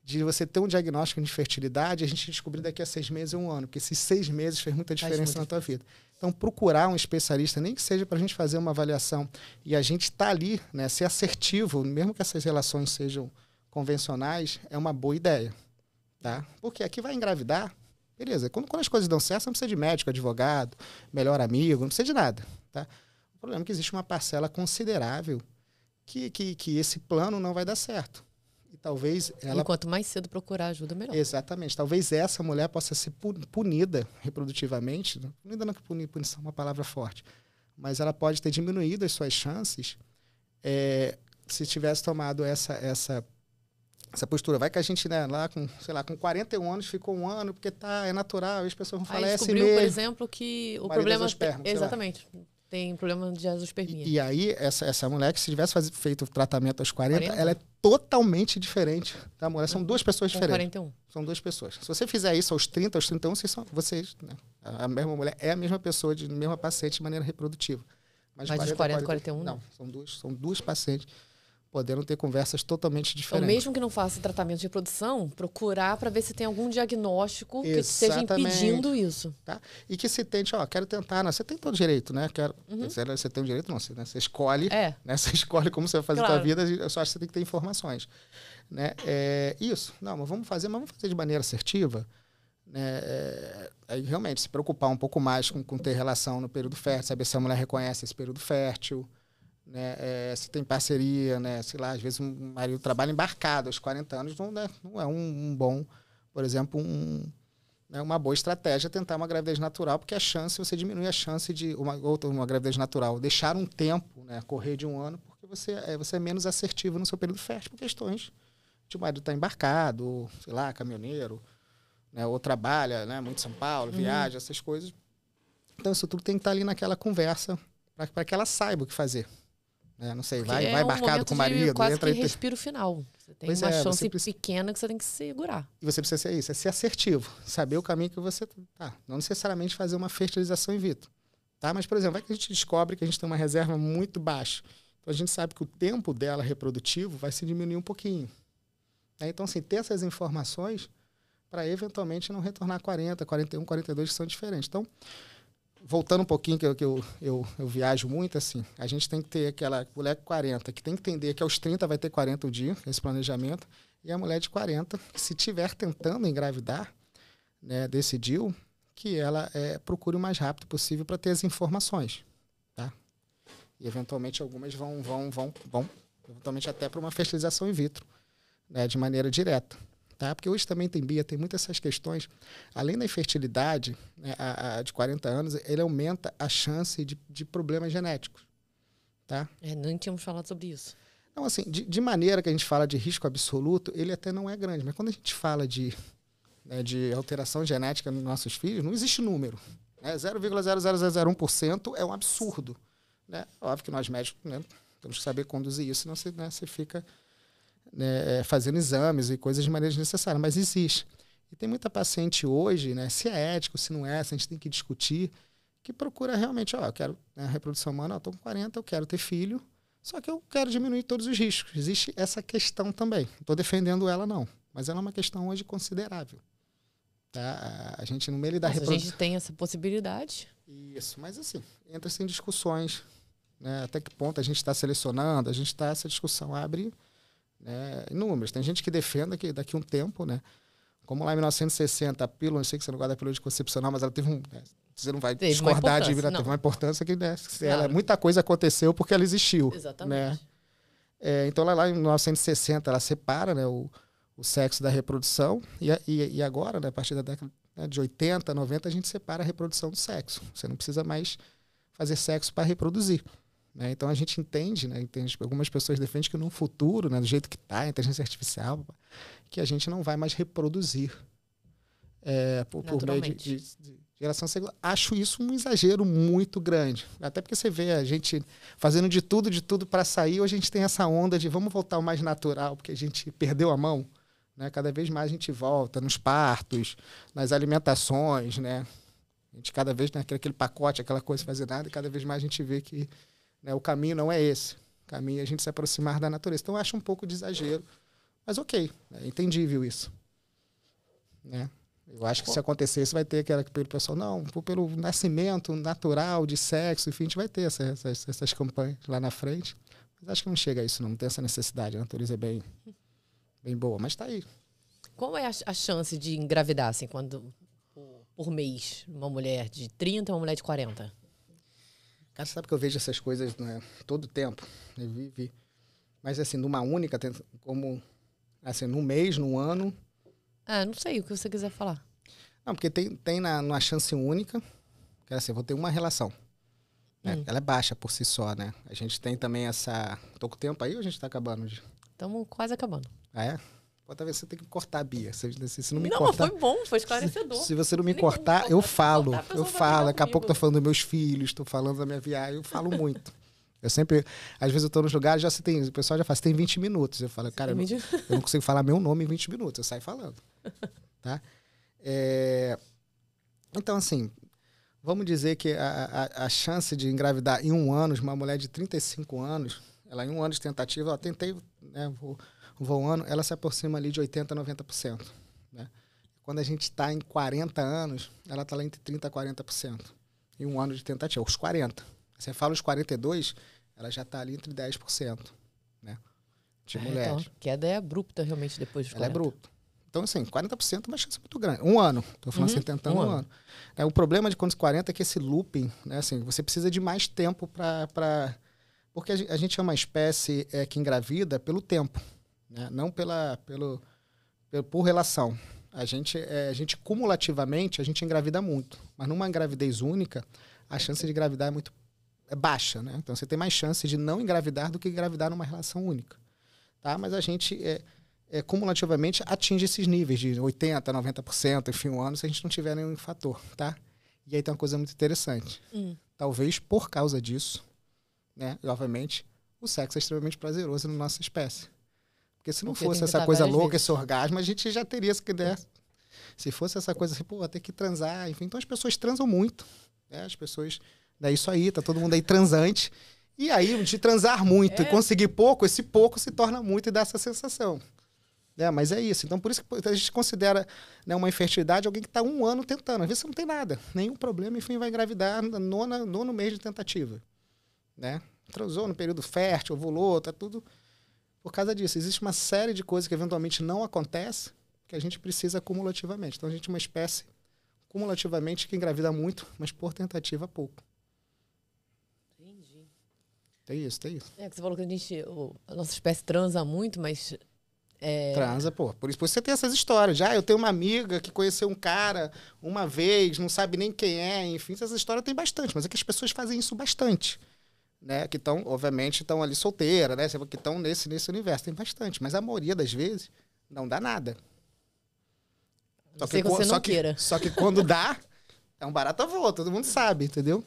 de você ter um diagnóstico de fertilidade e a gente descobrir daqui a seis meses ou um ano, porque esses seis meses fez muita diferença na tua vida. Então, procurar um especialista, nem que seja para a gente fazer uma avaliação e a gente estar tá ali, né, ser assertivo, mesmo que essas relações sejam convencionais, é uma boa ideia. Tá? Porque aqui vai engravidar, Beleza, quando, quando as coisas dão certo, você não precisa de médico, advogado, melhor amigo, não precisa de nada. Tá? O problema é que existe uma parcela considerável que, que, que esse plano não vai dar certo. E talvez ela. E quanto mais cedo procurar ajuda, melhor. Exatamente. Talvez essa mulher possa ser punida reprodutivamente. Né? Punida não que punição é uma palavra forte. Mas ela pode ter diminuído as suas chances é, se tivesse tomado essa, essa essa postura. Vai que a gente, né, lá com, sei lá, com 41 anos ficou um ano, porque tá, é natural, as pessoas vão falar, é assim descobriu por exemplo, que o, o problema... Asperma, exatamente. Tem problema de azospermia. E, e aí, essa, essa mulher que se tivesse faz, feito o tratamento aos 40, 40, ela é totalmente diferente da mulher. São duas pessoas com diferentes. 41. São duas pessoas. Se você fizer isso aos 30, aos 31, vocês são vocês, né? A mesma mulher é a mesma pessoa, de mesma paciente de maneira reprodutiva. Mas, Mas 40, 40, 41, não. São duas, são duas pacientes podendo ter conversas totalmente então, diferentes. Então, mesmo que não faça tratamento de reprodução, procurar para ver se tem algum diagnóstico Exatamente. que esteja impedindo isso. Tá? E que se tente, ó, quero tentar, né? Você tem todo direito, né? Quero, uhum. Você tem o direito, não, você, né? você escolhe, é. né? Você escolhe como você vai fazer claro. a sua vida, eu só acho que você tem que ter informações. Né? É, isso, não, mas vamos fazer, mas vamos fazer de maneira assertiva, né? É, aí realmente se preocupar um pouco mais com, com ter relação no período fértil, saber se a mulher reconhece esse período fértil, né, é, se tem parceria, né, sei lá, às vezes um marido trabalha embarcado aos 40 anos, não, né, não é um, um, bom, por exemplo, um, né, uma boa estratégia tentar uma gravidez natural, porque a chance, você diminui a chance de uma, outra, uma gravidez natural, deixar um tempo, né, correr de um ano, porque você, é, você é menos assertivo no seu período fértil por questões de o marido estar tá embarcado, sei lá, caminhoneiro, né, ou trabalha né, muito em São Paulo, uhum. viaja, essas coisas. Então, isso tudo tem que estar tá ali naquela conversa, para que ela saiba o que fazer. É, não sei, vai, é vai marcado com o marido. Quase entra que e... respiro final. Você tem pois uma é, chance precisa... pequena que você tem que segurar. E você precisa ser isso, é ser assertivo, saber o caminho que você tá. tá. Não necessariamente fazer uma fertilização in vitro. Tá? Mas, por exemplo, vai que a gente descobre que a gente tem uma reserva muito baixa. Então a gente sabe que o tempo dela reprodutivo vai se diminuir um pouquinho. Né? Então, assim, ter essas informações para eventualmente não retornar 40, 41, 42, que são diferentes. Então, voltando um pouquinho, que, eu, que eu, eu, eu, viajo muito, assim, a gente tem que ter aquela mulher de 40, que tem que entender que aos 30 vai ter 40 o dia, esse planejamento, e a mulher de 40, que se tiver tentando engravidar, né, decidiu que ela é, procure o mais rápido possível para ter as informações, tá? E eventualmente algumas vão, vão, vão, vão, eventualmente até para uma fertilização in vitro, né, de maneira direta. Tá? Porque hoje também tem Bia, tem muitas essas questões. Além da infertilidade, né, a, a, de 40 anos, ele aumenta a chance de, de problemas genéticos. Tá? É, não tínhamos falado sobre isso. Não, assim, de, de, maneira que a gente fala de risco absoluto, ele até não é grande. Mas quando a gente fala de, né, de alteração genética nos nossos filhos, não existe número. Né? 0,0001% é um absurdo. Né? Óbvio que nós médicos né, temos que saber conduzir isso, senão você, né, você fica né, é, fazendo exames e coisas de maneira desnecessária, mas existe. E tem muita paciente hoje, né, se é ético, se não é, se a gente tem que discutir, que procura realmente, ó, eu quero né, reprodução humana, estou com 40, eu quero ter filho, só que eu quero diminuir todos os riscos. Existe essa questão também. Não estou defendendo ela, não, mas ela é uma questão hoje considerável. Tá? A gente, no meio da reprodução... A gente tem essa possibilidade. Isso, mas assim, entra-se em discussões, né, até que ponto a gente está selecionando, a gente está, essa discussão abre né, inúmeras. Tem gente que defenda que daqui a um tempo, né, como lá em 1960, a pílula, não sei que você não guarda a pílula concepcional, mas ela teve um. Né, você não vai teve discordar de mim, teve uma importância que né, ela, muita coisa aconteceu porque ela existiu. Né. Exatamente. Né? É, então, lá, lá em 1960, ela separa né, o, o sexo da reprodução, e, e, e agora, né, a partir da década né, de 80, 90, a gente separa a reprodução do sexo. Você não precisa mais fazer sexo para reproduzir. Né? Então a gente entende, né? entende, algumas pessoas defendem que no futuro, né, do jeito que está a inteligência artificial, que a gente não vai mais reproduzir é, por, por meio de, de, de geração celular. Acho isso um exagero muito grande. Até porque você vê a gente fazendo de tudo, de tudo para sair, hoje a gente tem essa onda de vamos voltar ao mais natural, porque a gente perdeu a mão. Né? Cada vez mais a gente volta nos partos, nas alimentações, né? A gente cada vez naquele né, aquele pacote, aquela coisa fazer nada, e cada vez mais a gente vê que né? O caminho não é esse. O caminho é a gente se aproximar da natureza. Então, eu acho um pouco de exagero. Mas ok, é entendível isso. Né? Eu acho que se acontecer isso vai ter aquela que pelo pessoal, não, pelo nascimento natural de sexo, enfim, a gente vai ter essa, essas, essas campanhas lá na frente. Mas acho que não chega a isso, não, não tem essa necessidade. A natureza é bem, bem boa, mas está aí. Qual é a, a, chance de engravidar, assim, quando por mês, uma mulher de 30 uma mulher de 40? Cara, sabe que eu vejo essas coisas né, todo tempo. Eu vivi. Mas assim, numa única, como assim, num mês, num ano. Ah, não sei o que você quiser falar. Não, porque tem, tem na, numa chance única, quer dizer é assim, vou ter uma relação. Né? Hum. Ela é baixa por si só, né? A gente tem também essa. Tô com tempo aí ou a gente tá acabando? Estamos quase acabando. Ah, é? talvez você tem que cortar, Bia. Se, se não me não, cortar. Não, foi bom, foi esclarecedor. Se, se você não me cortar, eu falo. Cortar, eu falo. Daqui a pouco estou falando dos meus filhos, estou falando da minha viagem, eu falo muito. Eu sempre, às vezes eu estou nos lugares, já se tem, o pessoal já fala, tem 20 minutos. Eu falo, cara, eu não, eu não, consigo falar meu nome em 20 minutos, eu saio falando. Tá? É, então, assim, vamos dizer que a, a, a, chance de engravidar em um ano, de uma mulher de 35 anos, ela em um ano de tentativa, ela tentei, né, vou, voo ano, ela se aproxima ali de 80%, 90%. Né? Quando a gente está em 40 anos, ela está lá entre 30% a 40%. E um ano de tentativa, os 40%. Você fala os 42%, ela já está ali entre 10%. Né? De ah, é, mulheres. Então, a queda é abrupta realmente depois dos ela 40%. Ela é abrupta. Então, assim, 40% é uma chance muito grande. Um ano. Estou falando uhum, assim, tentando um, ano. Um ano. É, o problema de quando os 40 é que esse looping, né, assim, você precisa de mais tempo para. Pra... Porque a gente é uma espécie é, que engravida pelo tempo né? não pela, pelo, pelo, por relação. A gente, é, a gente cumulativamente, a gente engravida muito, mas numa gravidez única, a chance de engravidar é muito é baixa, né? Então você tem mais chance de não engravidar do que engravidar numa relação única, tá? Mas a gente é, é, cumulativamente atinge esses níveis de 80%, 90%, enfim, um ano, se a gente não tiver nenhum fator, tá? E aí tem uma coisa muito interessante. Hum. Talvez por causa disso, né? E, obviamente, o sexo é extremamente prazeroso na nossa espécie. Porque se não Porque fosse essa coisa louca, vezes. esse orgasmo, a gente já teria essa ideia. Se fosse essa coisa assim, pô, ter que transar, enfim. Então as pessoas transam muito. Né? As pessoas. É isso aí, tá todo mundo aí transante. E aí, de transar muito é. e conseguir pouco, esse pouco se torna muito e dá essa sensação. Né? Mas é isso. Então, por isso que a gente considera né, uma infertilidade alguém que está um ano tentando. Às vezes você não tem nada, nenhum problema, enfim, vai engravidar no nono, nono mês de tentativa. Né? Transou no período fértil, ovulou, tá tudo por causa disso. Existe uma série de coisas que eventualmente não acontece que a gente precisa cumulativamente. Então a gente é uma espécie cumulativamente que engravida muito, mas por tentativa pouco. Entendi. Tem isso, tem isso. É que você falou que a gente, a nossa espécie transa muito, mas é... Transa, pô. Por isso, você tem essas histórias. Já ah, eu tenho uma amiga que conheceu um cara uma vez, não sabe nem quem é, enfim, essas histórias tem bastante, mas é que as pessoas fazem isso bastante né, que estão, obviamente, estão ali solteira, né, que estão nesse, nesse universo. Tem bastante, mas a maioria das vezes não dá nada. Só que, você só, que, só que quando dá, é um barato avô, todo mundo sabe, entendeu?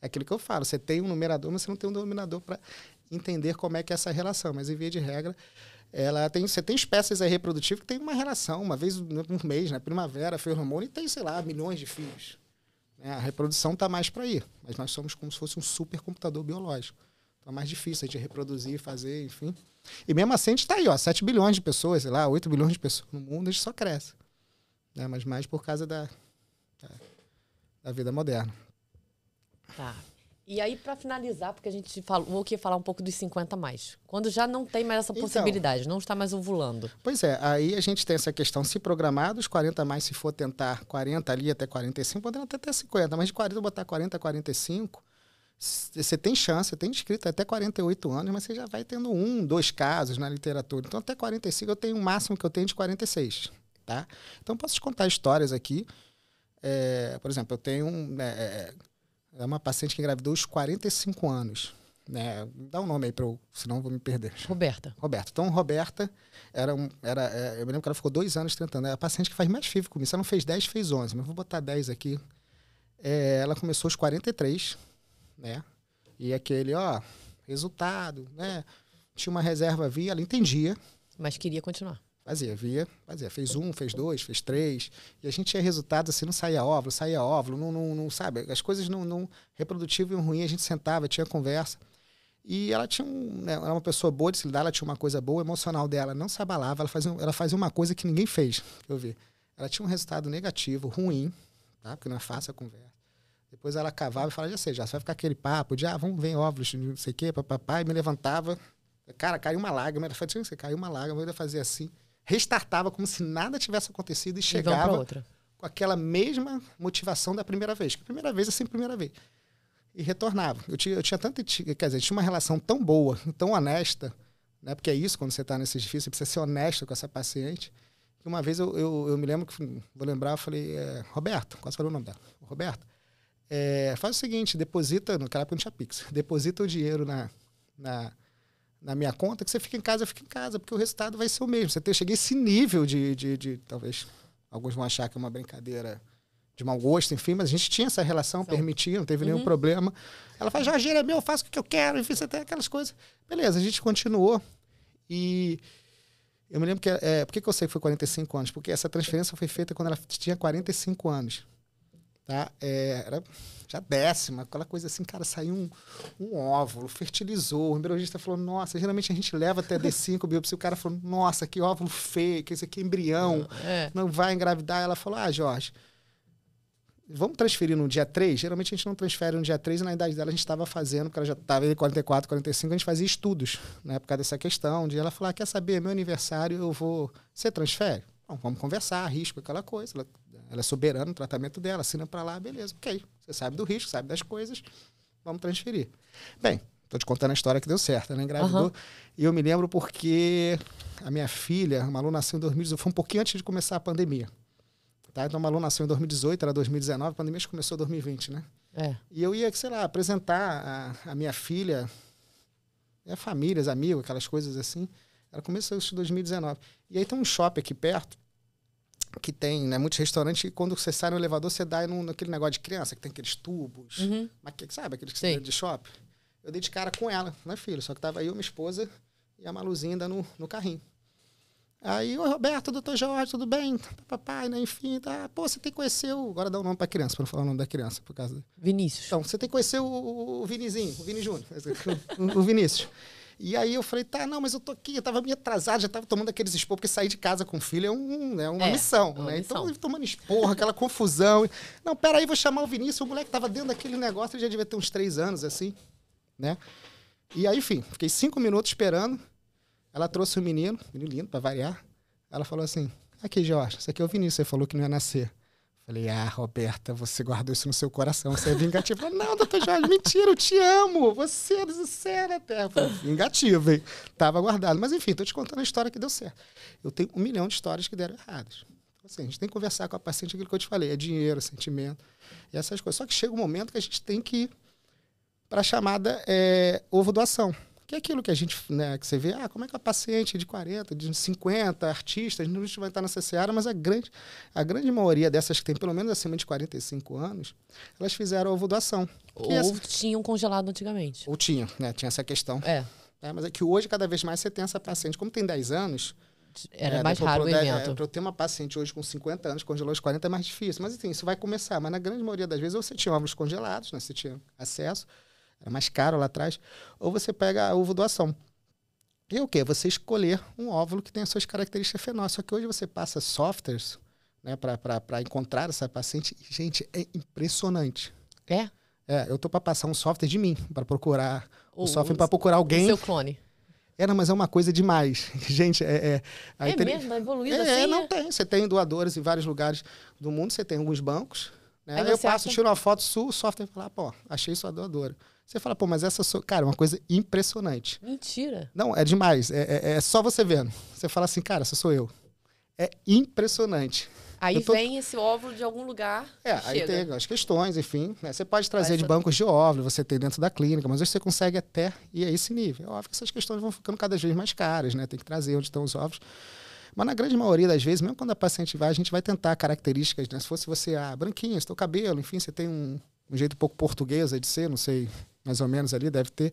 É aquilo que eu falo, você tem um numerador, mas você não tem um denominador para entender como é que é essa relação. Mas, em via de regra, ela tem, você tem espécies aí reprodutivas que tem uma relação, uma vez por mês, na né? primavera, foi hormônio, e tem, sei lá, milhões de filhos. É, a reprodução está mais para ir, mas nós somos como se fosse um supercomputador biológico. Então é mais difícil a gente reproduzir, fazer, enfim. E mesmo assim a gente está aí, ó, 7 bilhões de pessoas, sei lá, 8 bilhões de pessoas no mundo, a gente só cresce. Né? Mas mais por causa da, da vida moderna. Tá. E aí, para finalizar, porque a gente falou que ia falar um pouco dos 50 mais. Quando já não tem mais essa então. possibilidade, então, não está mais ovulando. Pois é, aí a gente tem essa questão, se programados, 40 mais se for tentar 40 ali até 45, podendo até 50, mas de 40 botar 40 45, você tem chance, você tem inscrito é até 48 anos, mas você já vai tendo um, dois casos na literatura. Então até 45 eu tenho o máximo que eu tenho de 46, tá? Então posso te contar histórias aqui. É, por exemplo, eu tenho um... Né, é, é uma paciente que engravidou aos 45 anos. Né? Dá um nome aí para eu, senão eu vou me perder. Roberta. Roberta. Então, Roberta, era um, era, é, eu me lembro que ela ficou dois anos tentando. É a paciente que faz mais FIV comigo. Se ela não fez 10, fez 11, mas vou botar 10 aqui. É, ela começou aos 43, né? E aquele, ó, resultado, né? Tinha uma reserva via, ela entendia. Mas queria continuar. Fazia, via, fazia. Fez um, fez dois, fez três. E a gente tinha resultado assim, não saía óvulo, saía óvulo, não, não, não sabe? As coisas não, não reprodutivo e ruim, a gente sentava, tinha conversa. E ela tinha um, né, era é uma pessoa boa de se lidar, ela tinha uma coisa boa, emocional dela não se abalava, ela fazia, ela fazia uma coisa que ninguém fez, eu vi. Ela tinha um resultado negativo, ruim, tá? Porque não é fácil a conversa. Depois ela cavava e falava, já sei, já vai ficar aquele papo de, ah, vamos ver óvulos, não sei o quê, papapá, e me levantava. Cara, caiu uma lágrima, ela falou, caiu uma lágrima, eu ainda fazer assim restartava como se nada tivesse acontecido e chegava e com aquela mesma motivação da primeira vez. Que a primeira vez é sempre a primeira vez. E retornava. Eu tinha, eu tinha tanto. Quer dizer, tinha uma relação tão boa, tão honesta, né? Porque é isso quando você está nesse edifício, você precisa ser honesto com essa paciente. Que uma vez eu, eu, eu me lembro que vou lembrar, eu falei, é, Roberto, quase falei o nome dela. Roberto, é, faz o seguinte, deposita, no época não tinha Pix, deposita o dinheiro na, na na minha conta, que você fica em casa, eu em casa, porque o resultado vai ser o mesmo. Você tem, cheguei a esse nível de, de, de, Talvez alguns vão achar que é uma brincadeira de mau gosto, enfim, mas a gente tinha essa relação, então, permitia, não teve uhum. nenhum problema. Ela fala, Jorge, é meu, eu faço o que eu quero, enfim, você tem aquelas coisas. Beleza, a gente continuou e. Eu me lembro que. É, por que, que eu sei que foi 45 anos? Porque essa transferência foi feita quando ela tinha 45 anos. Tá? É, era já décima, aquela coisa assim, cara, saiu um, um óvulo, fertilizou. O embriologista falou, nossa, geralmente a gente leva até D5 biopsia. O cara falou, nossa, que óvulo feio, que isso aqui é embrião, é, é. não vai engravidar. Ela falou, ah, Jorge, vamos transferir no dia 3? Geralmente a gente não transfere no dia 3 e na idade dela a gente estava fazendo, porque ela já estava em 44, 45, a gente fazia estudos, né, por causa dessa questão de ela falar, quer saber, meu aniversário, eu vou... Você transfere? Bom, vamos conversar, risco, aquela coisa. Ela ela é soberana no tratamento dela, assina para lá, beleza, ok. Você sabe do risco, sabe das coisas, vamos transferir. Bem, estou te contando a história que deu certo, né engravidou. Uhum. E eu me lembro porque a minha filha, a Malu, nasceu em 2018, foi um pouquinho antes de começar a pandemia. Tá? Então, a Malu nasceu em 2018, era 2019, a pandemia começou em 2020, né? É. E eu ia, sei lá, apresentar a, a minha filha, né, famílias, amigos, aquelas coisas assim. Ela começou isso em 2019. E aí tem um shopping aqui perto, que tem, né? Muitos restaurantes que quando você sai no elevador, você dá no naquele negócio de criança, que tem aqueles tubos, uhum. mas que, sabe, aqueles que de shopping. Eu dei de cara com ela, né, filho? Só que tava aí uma esposa e a Maluzinha ainda no, no carrinho. Aí, o Roberto, doutor Jorge, tudo bem? Papai, tá, tá, tá, né? Enfim, tá. Pô, você tem que conhecer o. Agora dá o um nome pra criança, pra não falar o nome da criança, por causa. Vinícius. Então, você tem que conhecer o, o, o Vinizinho, o Vini Júnior. o, o Vinícius. E aí eu falei, tá, não, mas eu tô aqui, eu tava meio atrasado, já tava tomando aqueles expor, porque sair de casa com o filho é, um, né, é uma é, missão, é uma né? Então, missão. Então, tomando esporro, aquela confusão. Não, peraí, vou chamar o Vinícius, o moleque tava dentro daquele negócio, ele já devia ter uns três anos, assim, né? E aí, enfim, fiquei cinco minutos esperando. Ela trouxe o um menino, menino lindo, pra variar. Ela falou assim, aqui, Jorge, esse aqui é o Vinícius, você falou que não ia nascer. Falei, ah, Roberta, você guardou isso no seu coração, você é vingativa. não, doutor Jorge, mentira, eu te amo, você é sincera, né, até. Vingativa, hein? Tava guardado. Mas enfim, tô te contando a história que deu certo. Eu tenho um milhão de histórias que deram erradas. Então, assim, a gente tem que conversar com a paciente aquilo que eu te falei, é dinheiro, sentimento, e essas coisas. Só que chega um momento que a gente tem que ir para a chamada é, ovo doação. Que é aquilo que a gente, né, que você vê, ah, como é que a paciente de 40, de 50, artistas, não vai estar nessa seara, mas a grande, a grande maioria dessas que tem pelo menos acima de 45 anos, elas fizeram doação. É ou essa... tinham congelado antigamente. Ou tinham, né? Tinha essa questão. É. é. Mas é que hoje, cada vez mais, você tem essa paciente. Como tem 10 anos, era é, mais raro o evento. É, para eu ter uma paciente hoje com 50 anos, congelou aos 40, é mais difícil. Mas, enfim, assim, isso vai começar. Mas, na grande maioria das vezes, ou você tinha ovos congelados, né? você tinha acesso, era mais caro lá atrás, ou você pega a ovo doação. E é o que? Você escolher um óvulo que tem as suas características fenóis. Só que hoje você passa softwares né, para encontrar essa paciente. gente, é impressionante. É? É, eu tô para passar um software de mim, para procurar o, o software, para procurar alguém. O seu clone. Era, é, mas é uma coisa demais. Gente, é. É, é mesmo? É tá evoluído é, assim? É, não tem. Você tem doadores em vários lugares do mundo, você tem alguns bancos. Né? Aí, Aí eu passo, acha... tiro uma foto sua, o software fala, ah, pô, achei sua doadora. Você fala, pô, mas essa. cara Cara, é uma coisa impressionante. Mentira. Não, é demais. É, é, é só você vendo. Você fala assim, cara, essa sou eu. É impressionante. Aí tô... vem esse óvulo de algum lugar. É, aí chega. tem as questões, enfim. Né? Você pode trazer de bancos de óvulo, você tem dentro da clínica, mas hoje você consegue até ir a esse nível. É óbvio que essas questões vão ficando cada vez mais caras, né? Tem que trazer onde estão os óvulos. Mas na grande maioria das vezes, mesmo quando a paciente vai, a gente vai tentar características, né? Se fosse você, ah, branquinha, seu cabelo, enfim, você tem um, um jeito um pouco portuguesa de ser, não sei mais ou menos ali, deve ter.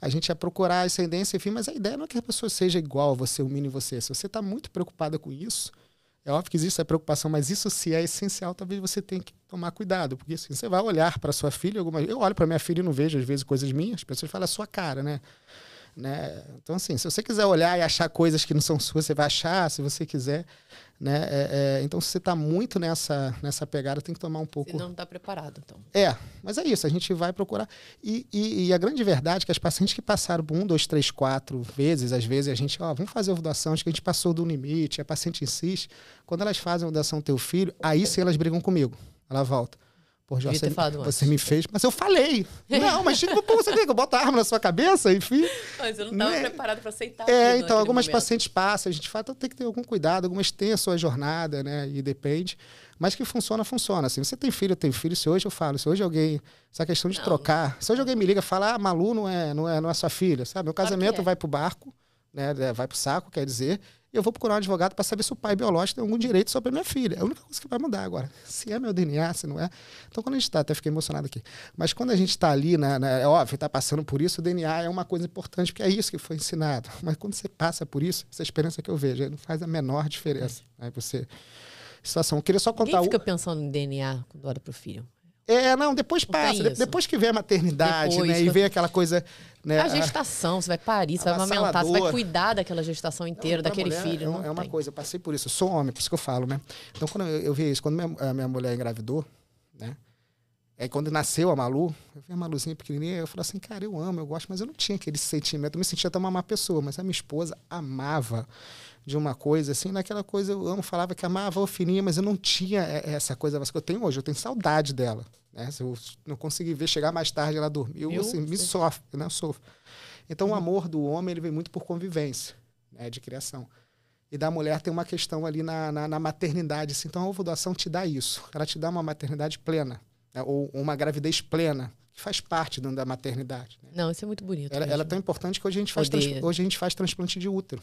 A gente ia procurar ascendência, enfim, mas a ideia não é que a pessoa seja igual a você, o mini você. Se você está muito preocupada com isso, é óbvio que existe essa preocupação, mas isso se é essencial, talvez você tenha que tomar cuidado, porque assim, você vai olhar para sua filha, alguma... eu olho para minha filha e não vejo às vezes coisas minhas, as pessoas falam é a sua cara, né? né? Então assim, se você quiser olhar e achar coisas que não são suas, você vai achar, se você quiser né? É, é, então, se você está muito nessa, nessa pegada, tem que tomar um pouco. Senão não está preparado, então. É, mas é isso, a gente vai procurar. E, e, e, a grande verdade é que as pacientes que passaram por um, dois, três, quatro vezes, às vezes a gente, ó, vamos fazer a ovulação, acho que a gente passou do limite, a paciente insiste. Quando elas fazem a ovulação do teu filho, aí sim elas brigam comigo. Ela volta por já você, você me fez. Mas eu falei. Não, mas tipo, pô, você vê que eu a arma na sua cabeça, enfim. Mas eu não estava né? preparado para aceitar. É, então, algumas momento. pacientes passam, a gente fala, então tem que ter algum cuidado, algumas têm a sua jornada, né? E depende. Mas que funciona, funciona. Assim, você tem filho, tem filho. Se hoje eu falo, se hoje alguém. Essa questão de não. trocar. Se hoje alguém me liga e fala, ah, Malu não é, não é, não é sua filha, sabe? Meu casamento claro é. vai pro barco, né? Vai pro saco, quer dizer e eu vou procurar um advogado para saber se o pai biológico tem algum direito sobre a minha filha. É a única coisa que vai mudar agora. Se é meu DNA, se não é. Então, quando a gente está, até fiquei emocionado aqui, mas quando a gente está ali, na, né, é óbvio, está passando por isso, o DNA é uma coisa importante, porque é isso que foi ensinado. Mas quando você passa por isso, essa experiência que eu vejo, não faz a menor diferença. Aí né? você. Situação. Eu queria só contar. Quem fica o... pensando no DNA quando olha para o filho? É, não, depois passa. depois que vem a maternidade, depois, né? E vem aquela coisa. Né, a gestação, a, você vai parir, você vai amamentar, você vai cuidar daquela gestação inteira, não, daquele mulher, filho. É, é uma coisa, eu passei por isso. Eu sou homem, por isso que eu falo, né? Então, quando eu, eu vi isso, quando minha, minha mulher engravidou, né? Aí quando nasceu a Malu, eu vi a Maluzinha pequenininha, eu falei assim, cara, eu amo, eu gosto, mas eu não tinha aquele sentimento, eu me sentia até uma má pessoa, mas a minha esposa amava de uma coisa, assim, naquela é coisa eu amo, falava que amava o fininha, mas eu não tinha é, é, essa coisa que eu tenho hoje, eu tenho saudade dela, né? Se eu não consegui ver, chegar mais tarde, ela dormiu, eu, assim, me sofre, né? Sofro. Então, o uhum. amor do homem, ele vem muito por convivência, né? De criação. E da mulher tem uma questão ali na, na, na maternidade, assim, então a ovulação te dá isso, ela te dá uma maternidade plena, né? ou uma gravidez plena, que faz parte da maternidade. Né? Não, isso é muito bonito. Ela, ela, é tão importante que hoje a gente faz, hoje a gente faz transplante de útero.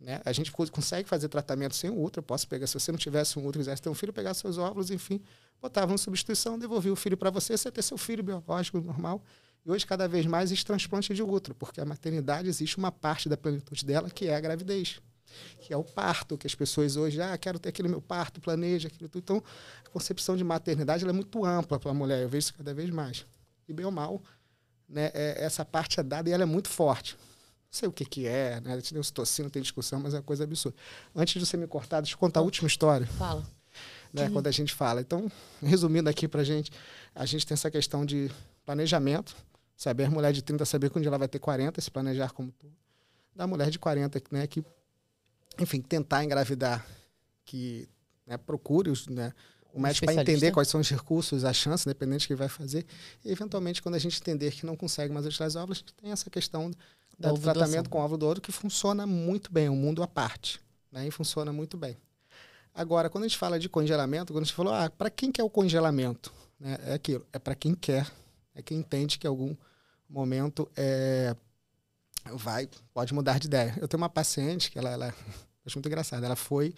Né? A gente consegue fazer tratamento sem o útero. Posso pegar, se você não tivesse um útero e quisesse ter um filho, pegar seus óvulos, enfim, botava uma substituição, devolvia o filho para você, você ter seu filho biológico normal. E hoje, cada vez mais, existe transplante de útero, porque a maternidade existe uma parte da plenitude dela que é a gravidez, que é o parto, que as pessoas hoje, ah, quero ter aquele meu parto, planeja aquilo tudo. Então, a concepção de maternidade é muito ampla para a mulher, eu vejo isso cada vez mais. E bem ou mal, né, é, essa parte é dada e ela é muito forte sei o que que é, né? Tem ocitocina, tem discussão, mas é uma coisa absurda. Antes de você me cortar, deixa eu contar a última história. Fala. Né, Quando a gente fala. Então, resumindo aqui pra gente, a gente tem essa questão de planejamento, saber a mulher de 30 saber quando ela vai ter 40, se planejar como tudo. Da mulher de 40, né, que enfim, tentar engravidar, que né, procure os, né, o médico para entender quais são os recursos, a chance, independente do que vai fazer. E, eventualmente, quando a gente entender que não consegue mais utilizar as obras, tem essa questão do tratamento com ovo do ouro que funciona muito bem, um mundo à parte. Né? E funciona muito bem. Agora, quando a gente fala de congelamento, quando a gente falou, ah, para quem quer é o congelamento? Né? É aquilo, é para quem quer, é quem entende que em algum momento é, vai, pode mudar de ideia. Eu tenho uma paciente que ela, ela acho muito engraçada, ela foi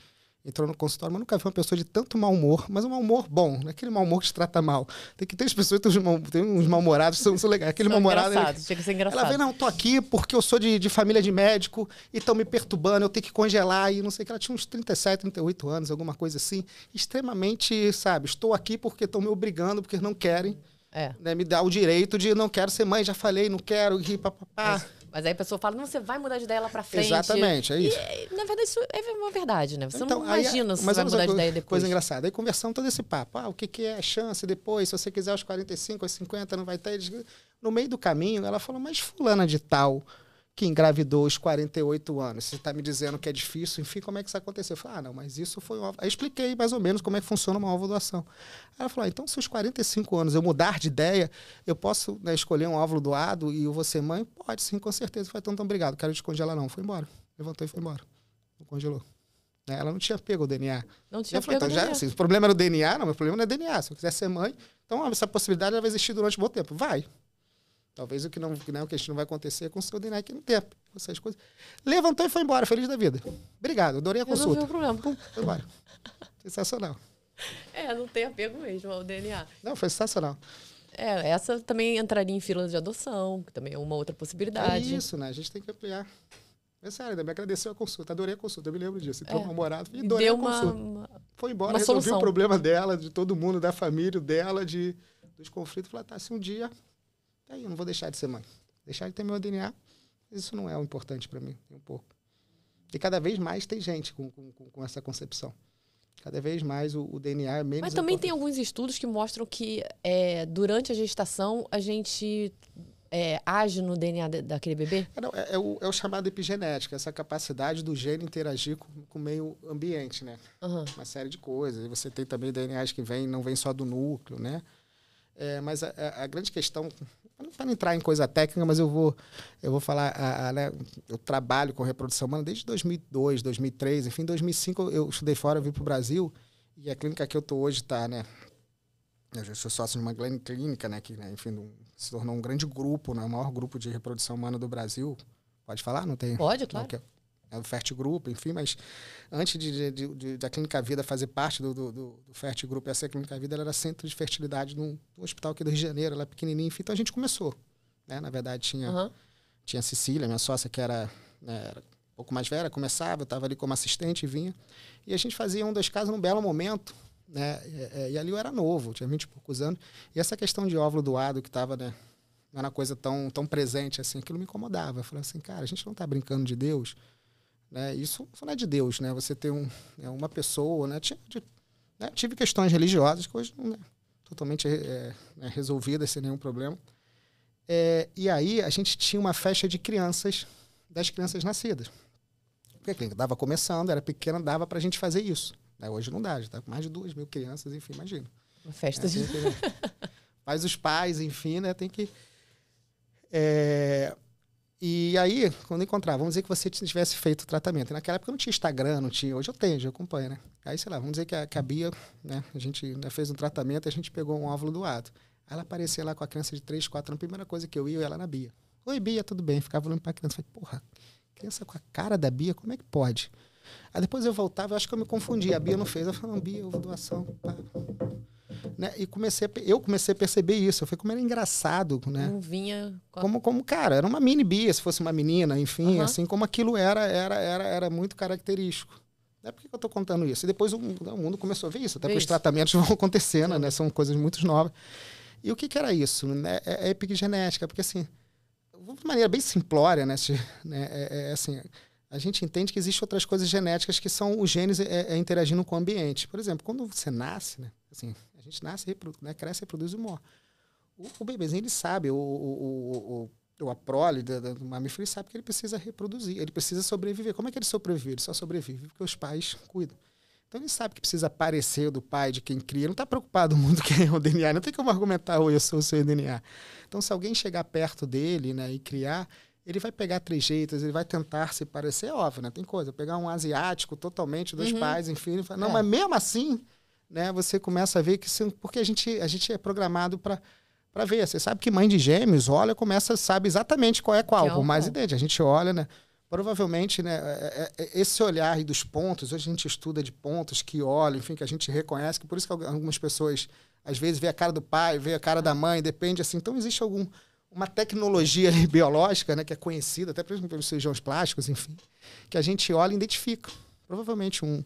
entrou no consultório, mas nunca vi uma pessoa de tanto mau humor, mas um mau humor bom, não é aquele mau humor que te trata mal. Tem que ter as pessoas, tem uns, mal, tem uns mal-humorados, são, são legais. Aquele mal-humorado. Tinha que ser engraçado. Ela vem, não, tô aqui porque eu sou de, de família de médico e estão me perturbando, eu tenho que congelar e não sei o que. Ela tinha uns 37, 38 anos, alguma coisa assim. Extremamente, sabe, estou aqui porque estão me obrigando, porque não querem. É. Né, me dar o direito de não quero ser mãe, já falei, não quero, ir papapá. É mas aí a pessoa fala, não, você vai mudar de ideia lá pra frente. Exatamente, é isso. E, na verdade, isso é uma verdade, né? Você então, não imagina aí, se vai mudar de ideia depois. Coisa engraçada. Aí conversamos todo esse papo. Ah, o que, que é chance depois? Se você quiser aos 45, aos 50, não vai ter. No meio do caminho, ela falou, mas fulana de tal que engravidou aos 48 anos. Você está me dizendo que é difícil, enfim, como é que isso aconteceu? Eu falei, ah, não, mas isso foi um... Aí expliquei mais ou menos como é que funciona uma ovulação. Ela falou, ah, então se aos 45 anos eu mudar de ideia, eu posso né, escolher um óvulo doado e eu vou ser mãe? Pode sim, com certeza. Vai tão, tão obrigado, quero descongelar não. Foi embora, levantou e foi embora. Não congelou. Né? Ela não tinha pego o DNA. Não tinha eu falei, então, já, assim, o problema era o DNA, não, meu problema não é DNA. Se eu quiser ser mãe, então essa possibilidade vai existir durante um bom tempo. Vai, Talvez o que não, né, o que não vai acontecer é com o seu DNA aqui no tempo. Essas coisas. Levantou e foi embora, feliz da vida. Obrigado, adorei a consulta. Não problema. Pum, foi embora. sensacional. É, não tem apego mesmo ao DNA. Não, foi sensacional. É, essa também entraria em fila de adoção, que também é uma outra possibilidade. É isso, né? A gente tem que ampliar. É sério, ainda me agradeceu a consulta, adorei a consulta, eu me lembro disso. Entrou é, namorado, e adorei a consulta. Uma, foi embora, resolveu o problema dela, de todo mundo, da família dela, de, dos conflitos. Falei, tá, se um dia Tá aí, eu não vou deixar de ser mãe. Deixar de ter meu DNA, isso não é o importante para mim, um pouco. E cada vez mais tem gente com, com, com essa concepção. Cada vez mais o, o DNA é menos. Mas também tem alguns estudos que mostram que é, durante a gestação a gente é, age no DNA daquele bebê? É, é, é, o, é o chamado epigenética, essa capacidade do gene interagir com, com o meio ambiente, né? Uhum. Uma série de coisas. e Você tem também DNAs que vem, não vem só do núcleo, né? É, mas a, a, grande questão para não entrar em coisa técnica, mas eu vou, eu vou falar, a, ah, a, ah, né, eu trabalho com reprodução humana desde 2002, 2003, enfim, 2005 eu estudei fora, eu vim para o Brasil e a clínica que eu tô hoje está, né, eu sou sócio de uma grande clínica, né, que, né, enfim, um, se tornou um grande grupo, né, o maior grupo de reprodução humana do Brasil. Pode falar? Não tem? Pode, claro. Não, o é Fert Group, enfim, mas antes de, de, de, da Clínica Vida fazer parte do, do, do, do Fert Group, essa Clínica Vida era centro de fertilidade num, num hospital aqui do Rio de Janeiro, é pequenininho, enfim, então a gente começou. Né? Na verdade, tinha, uhum. tinha a Cecília, minha sócia, que era, né, era um pouco mais velha, começava, eu estava ali como assistente e vinha. E a gente fazia um, dois casos num belo momento, né? E, é, é, e, ali eu era novo, tinha 20 e poucos anos. E essa questão de óvulo doado que estava, né? Não era uma coisa tão, tão presente assim, aquilo me incomodava. Eu falei assim, cara, a gente não está brincando de Deus. Né? Isso, isso não é de Deus, né? Você tem um, né, uma pessoa, né? Tive, né? Tive questões religiosas que hoje não é totalmente é, é resolvidas sem nenhum problema. É, e aí a gente tinha uma festa de crianças, das crianças nascidas. Porque a dava começando, era pequena, dava para a gente fazer isso. Né? Hoje não dá, já tá com mais de duas mil crianças, enfim, imagina. Uma festa é, de... Mas os pais, enfim, né, tem que... É, e aí, quando encontrava vamos dizer que você tivesse feito o tratamento. E naquela época não tinha Instagram, não tinha. Hoje eu tenho, hoje eu acompanho, né? Aí, sei lá, vamos dizer que a, que a Bia, né? A gente né, fez um tratamento, a gente pegou um óvulo doado. Aí ela aparecia lá com a criança de 3, 4 anos. A primeira coisa que eu ia, eu ia lá na Bia. Oi, Bia, tudo bem? Ficava olhando pra criança. Falei, porra, criança com a cara da Bia, como é que pode? Aí depois eu voltava, eu acho que eu me confundi. A Bia não fez. Eu falei, não, Bia, houve doação. Pá. Né? E comecei a, eu comecei a perceber isso. Eu falei, como era engraçado, né? Não vinha... Como, como, cara, era uma mini bia, se fosse uma menina, enfim, uhum. assim, como aquilo era, era, era, era muito característico. é Por que eu estou contando isso? E depois o, o, mundo começou a ver isso, até porque os tratamentos vão acontecendo, né? São coisas muito novas. E o que, que era isso? Né? É, é epigenética, porque assim, de maneira bem simplória, né? né? É, é, é, assim, a gente entende que existem outras coisas genéticas que são os genes é, é, interagindo com o ambiente. Por exemplo, quando você nasce, né? Assim, a gente nasce, reprodu, né, cresce, reproduz e morre. O, o bebezinho, ele sabe, o, o, o, o a prole do, do mamífero, ele sabe que ele precisa reproduzir, ele precisa sobreviver. Como é que ele sobrevive? Ele só sobrevive porque os pais cuidam. Então ele sabe que precisa aparecer do pai, de quem cria. Não está preocupado muito quem é o DNA. Não tem como argumentar, oi, eu sou o seu DNA. Então, se alguém chegar perto dele né, e criar, ele vai pegar trejeitos, ele vai tentar se parecer, é óbvio, né? Tem coisa. Pegar um asiático totalmente dos uhum. pais, enfim, ele fala, não, é. mas mesmo assim, né, você começa a ver que porque a gente, a gente é programado para para ver, você sabe que mãe de gêmeos olha, começa, sabe exatamente qual é qual, por mais idêntico. A gente olha, né? Provavelmente, né, é, é, é, esse olhar aí dos pontos, hoje a gente estuda de pontos que olha, enfim, que a gente reconhece, que por isso que algumas pessoas às vezes vê a cara do pai, vê a cara da mãe, depende assim. Então existe algum uma tecnologia ali, biológica, né, que é conhecida até pelos cirurgiões plásticos, enfim, que a gente olha e identifica. Provavelmente um,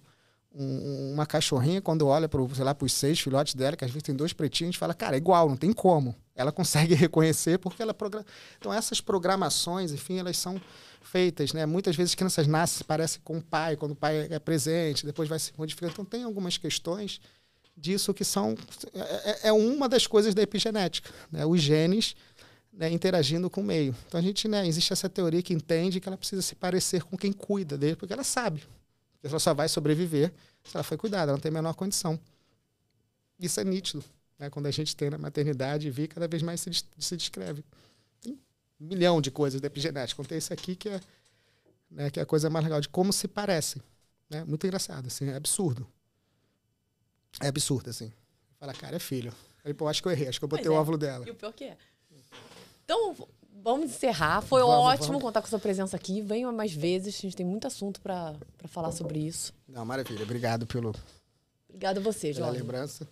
um, uma cachorrinha, quando olha para sei lá, os seis filhotes dela, que às vezes tem dois pretinhos, a gente fala, cara, é igual, não tem como. Ela consegue reconhecer porque ela programa. Então, essas programações, enfim, elas são feitas, né? Muitas vezes crianças nascem, parecem com o pai, quando o pai é presente, depois vai se modificando. Então, tem algumas questões disso que são é, é, é, uma das coisas da epigenética, né? os genes né, interagindo com o meio. Então a gente né, existe essa teoria que entende que ela precisa se parecer com quem cuida dele, porque ela sabe, pessoa só vai sobreviver se ela foi cuidada, ela não tem a menor condição. Isso é nítido, né? quando a gente tem na maternidade e vê, cada vez mais se, se descreve. Tem um milhão de coisas da epigenética. Contei isso aqui que é, né, que é a coisa mais legal, de como se parecem. Né? Muito engraçado, assim, é absurdo. É absurdo, assim. Fala, cara, é filho. Aí, pô, acho que eu errei, acho que eu botei é. o óvulo dela. E o pior que é. Então, Vamos encerrar. Foi vamos, ótimo vamos. contar com a sua presença aqui. Venha mais vezes. A gente tem muito assunto para falar sobre isso. Não, maravilha. Obrigado pelo. Obrigado a você, João. Pela lembrança.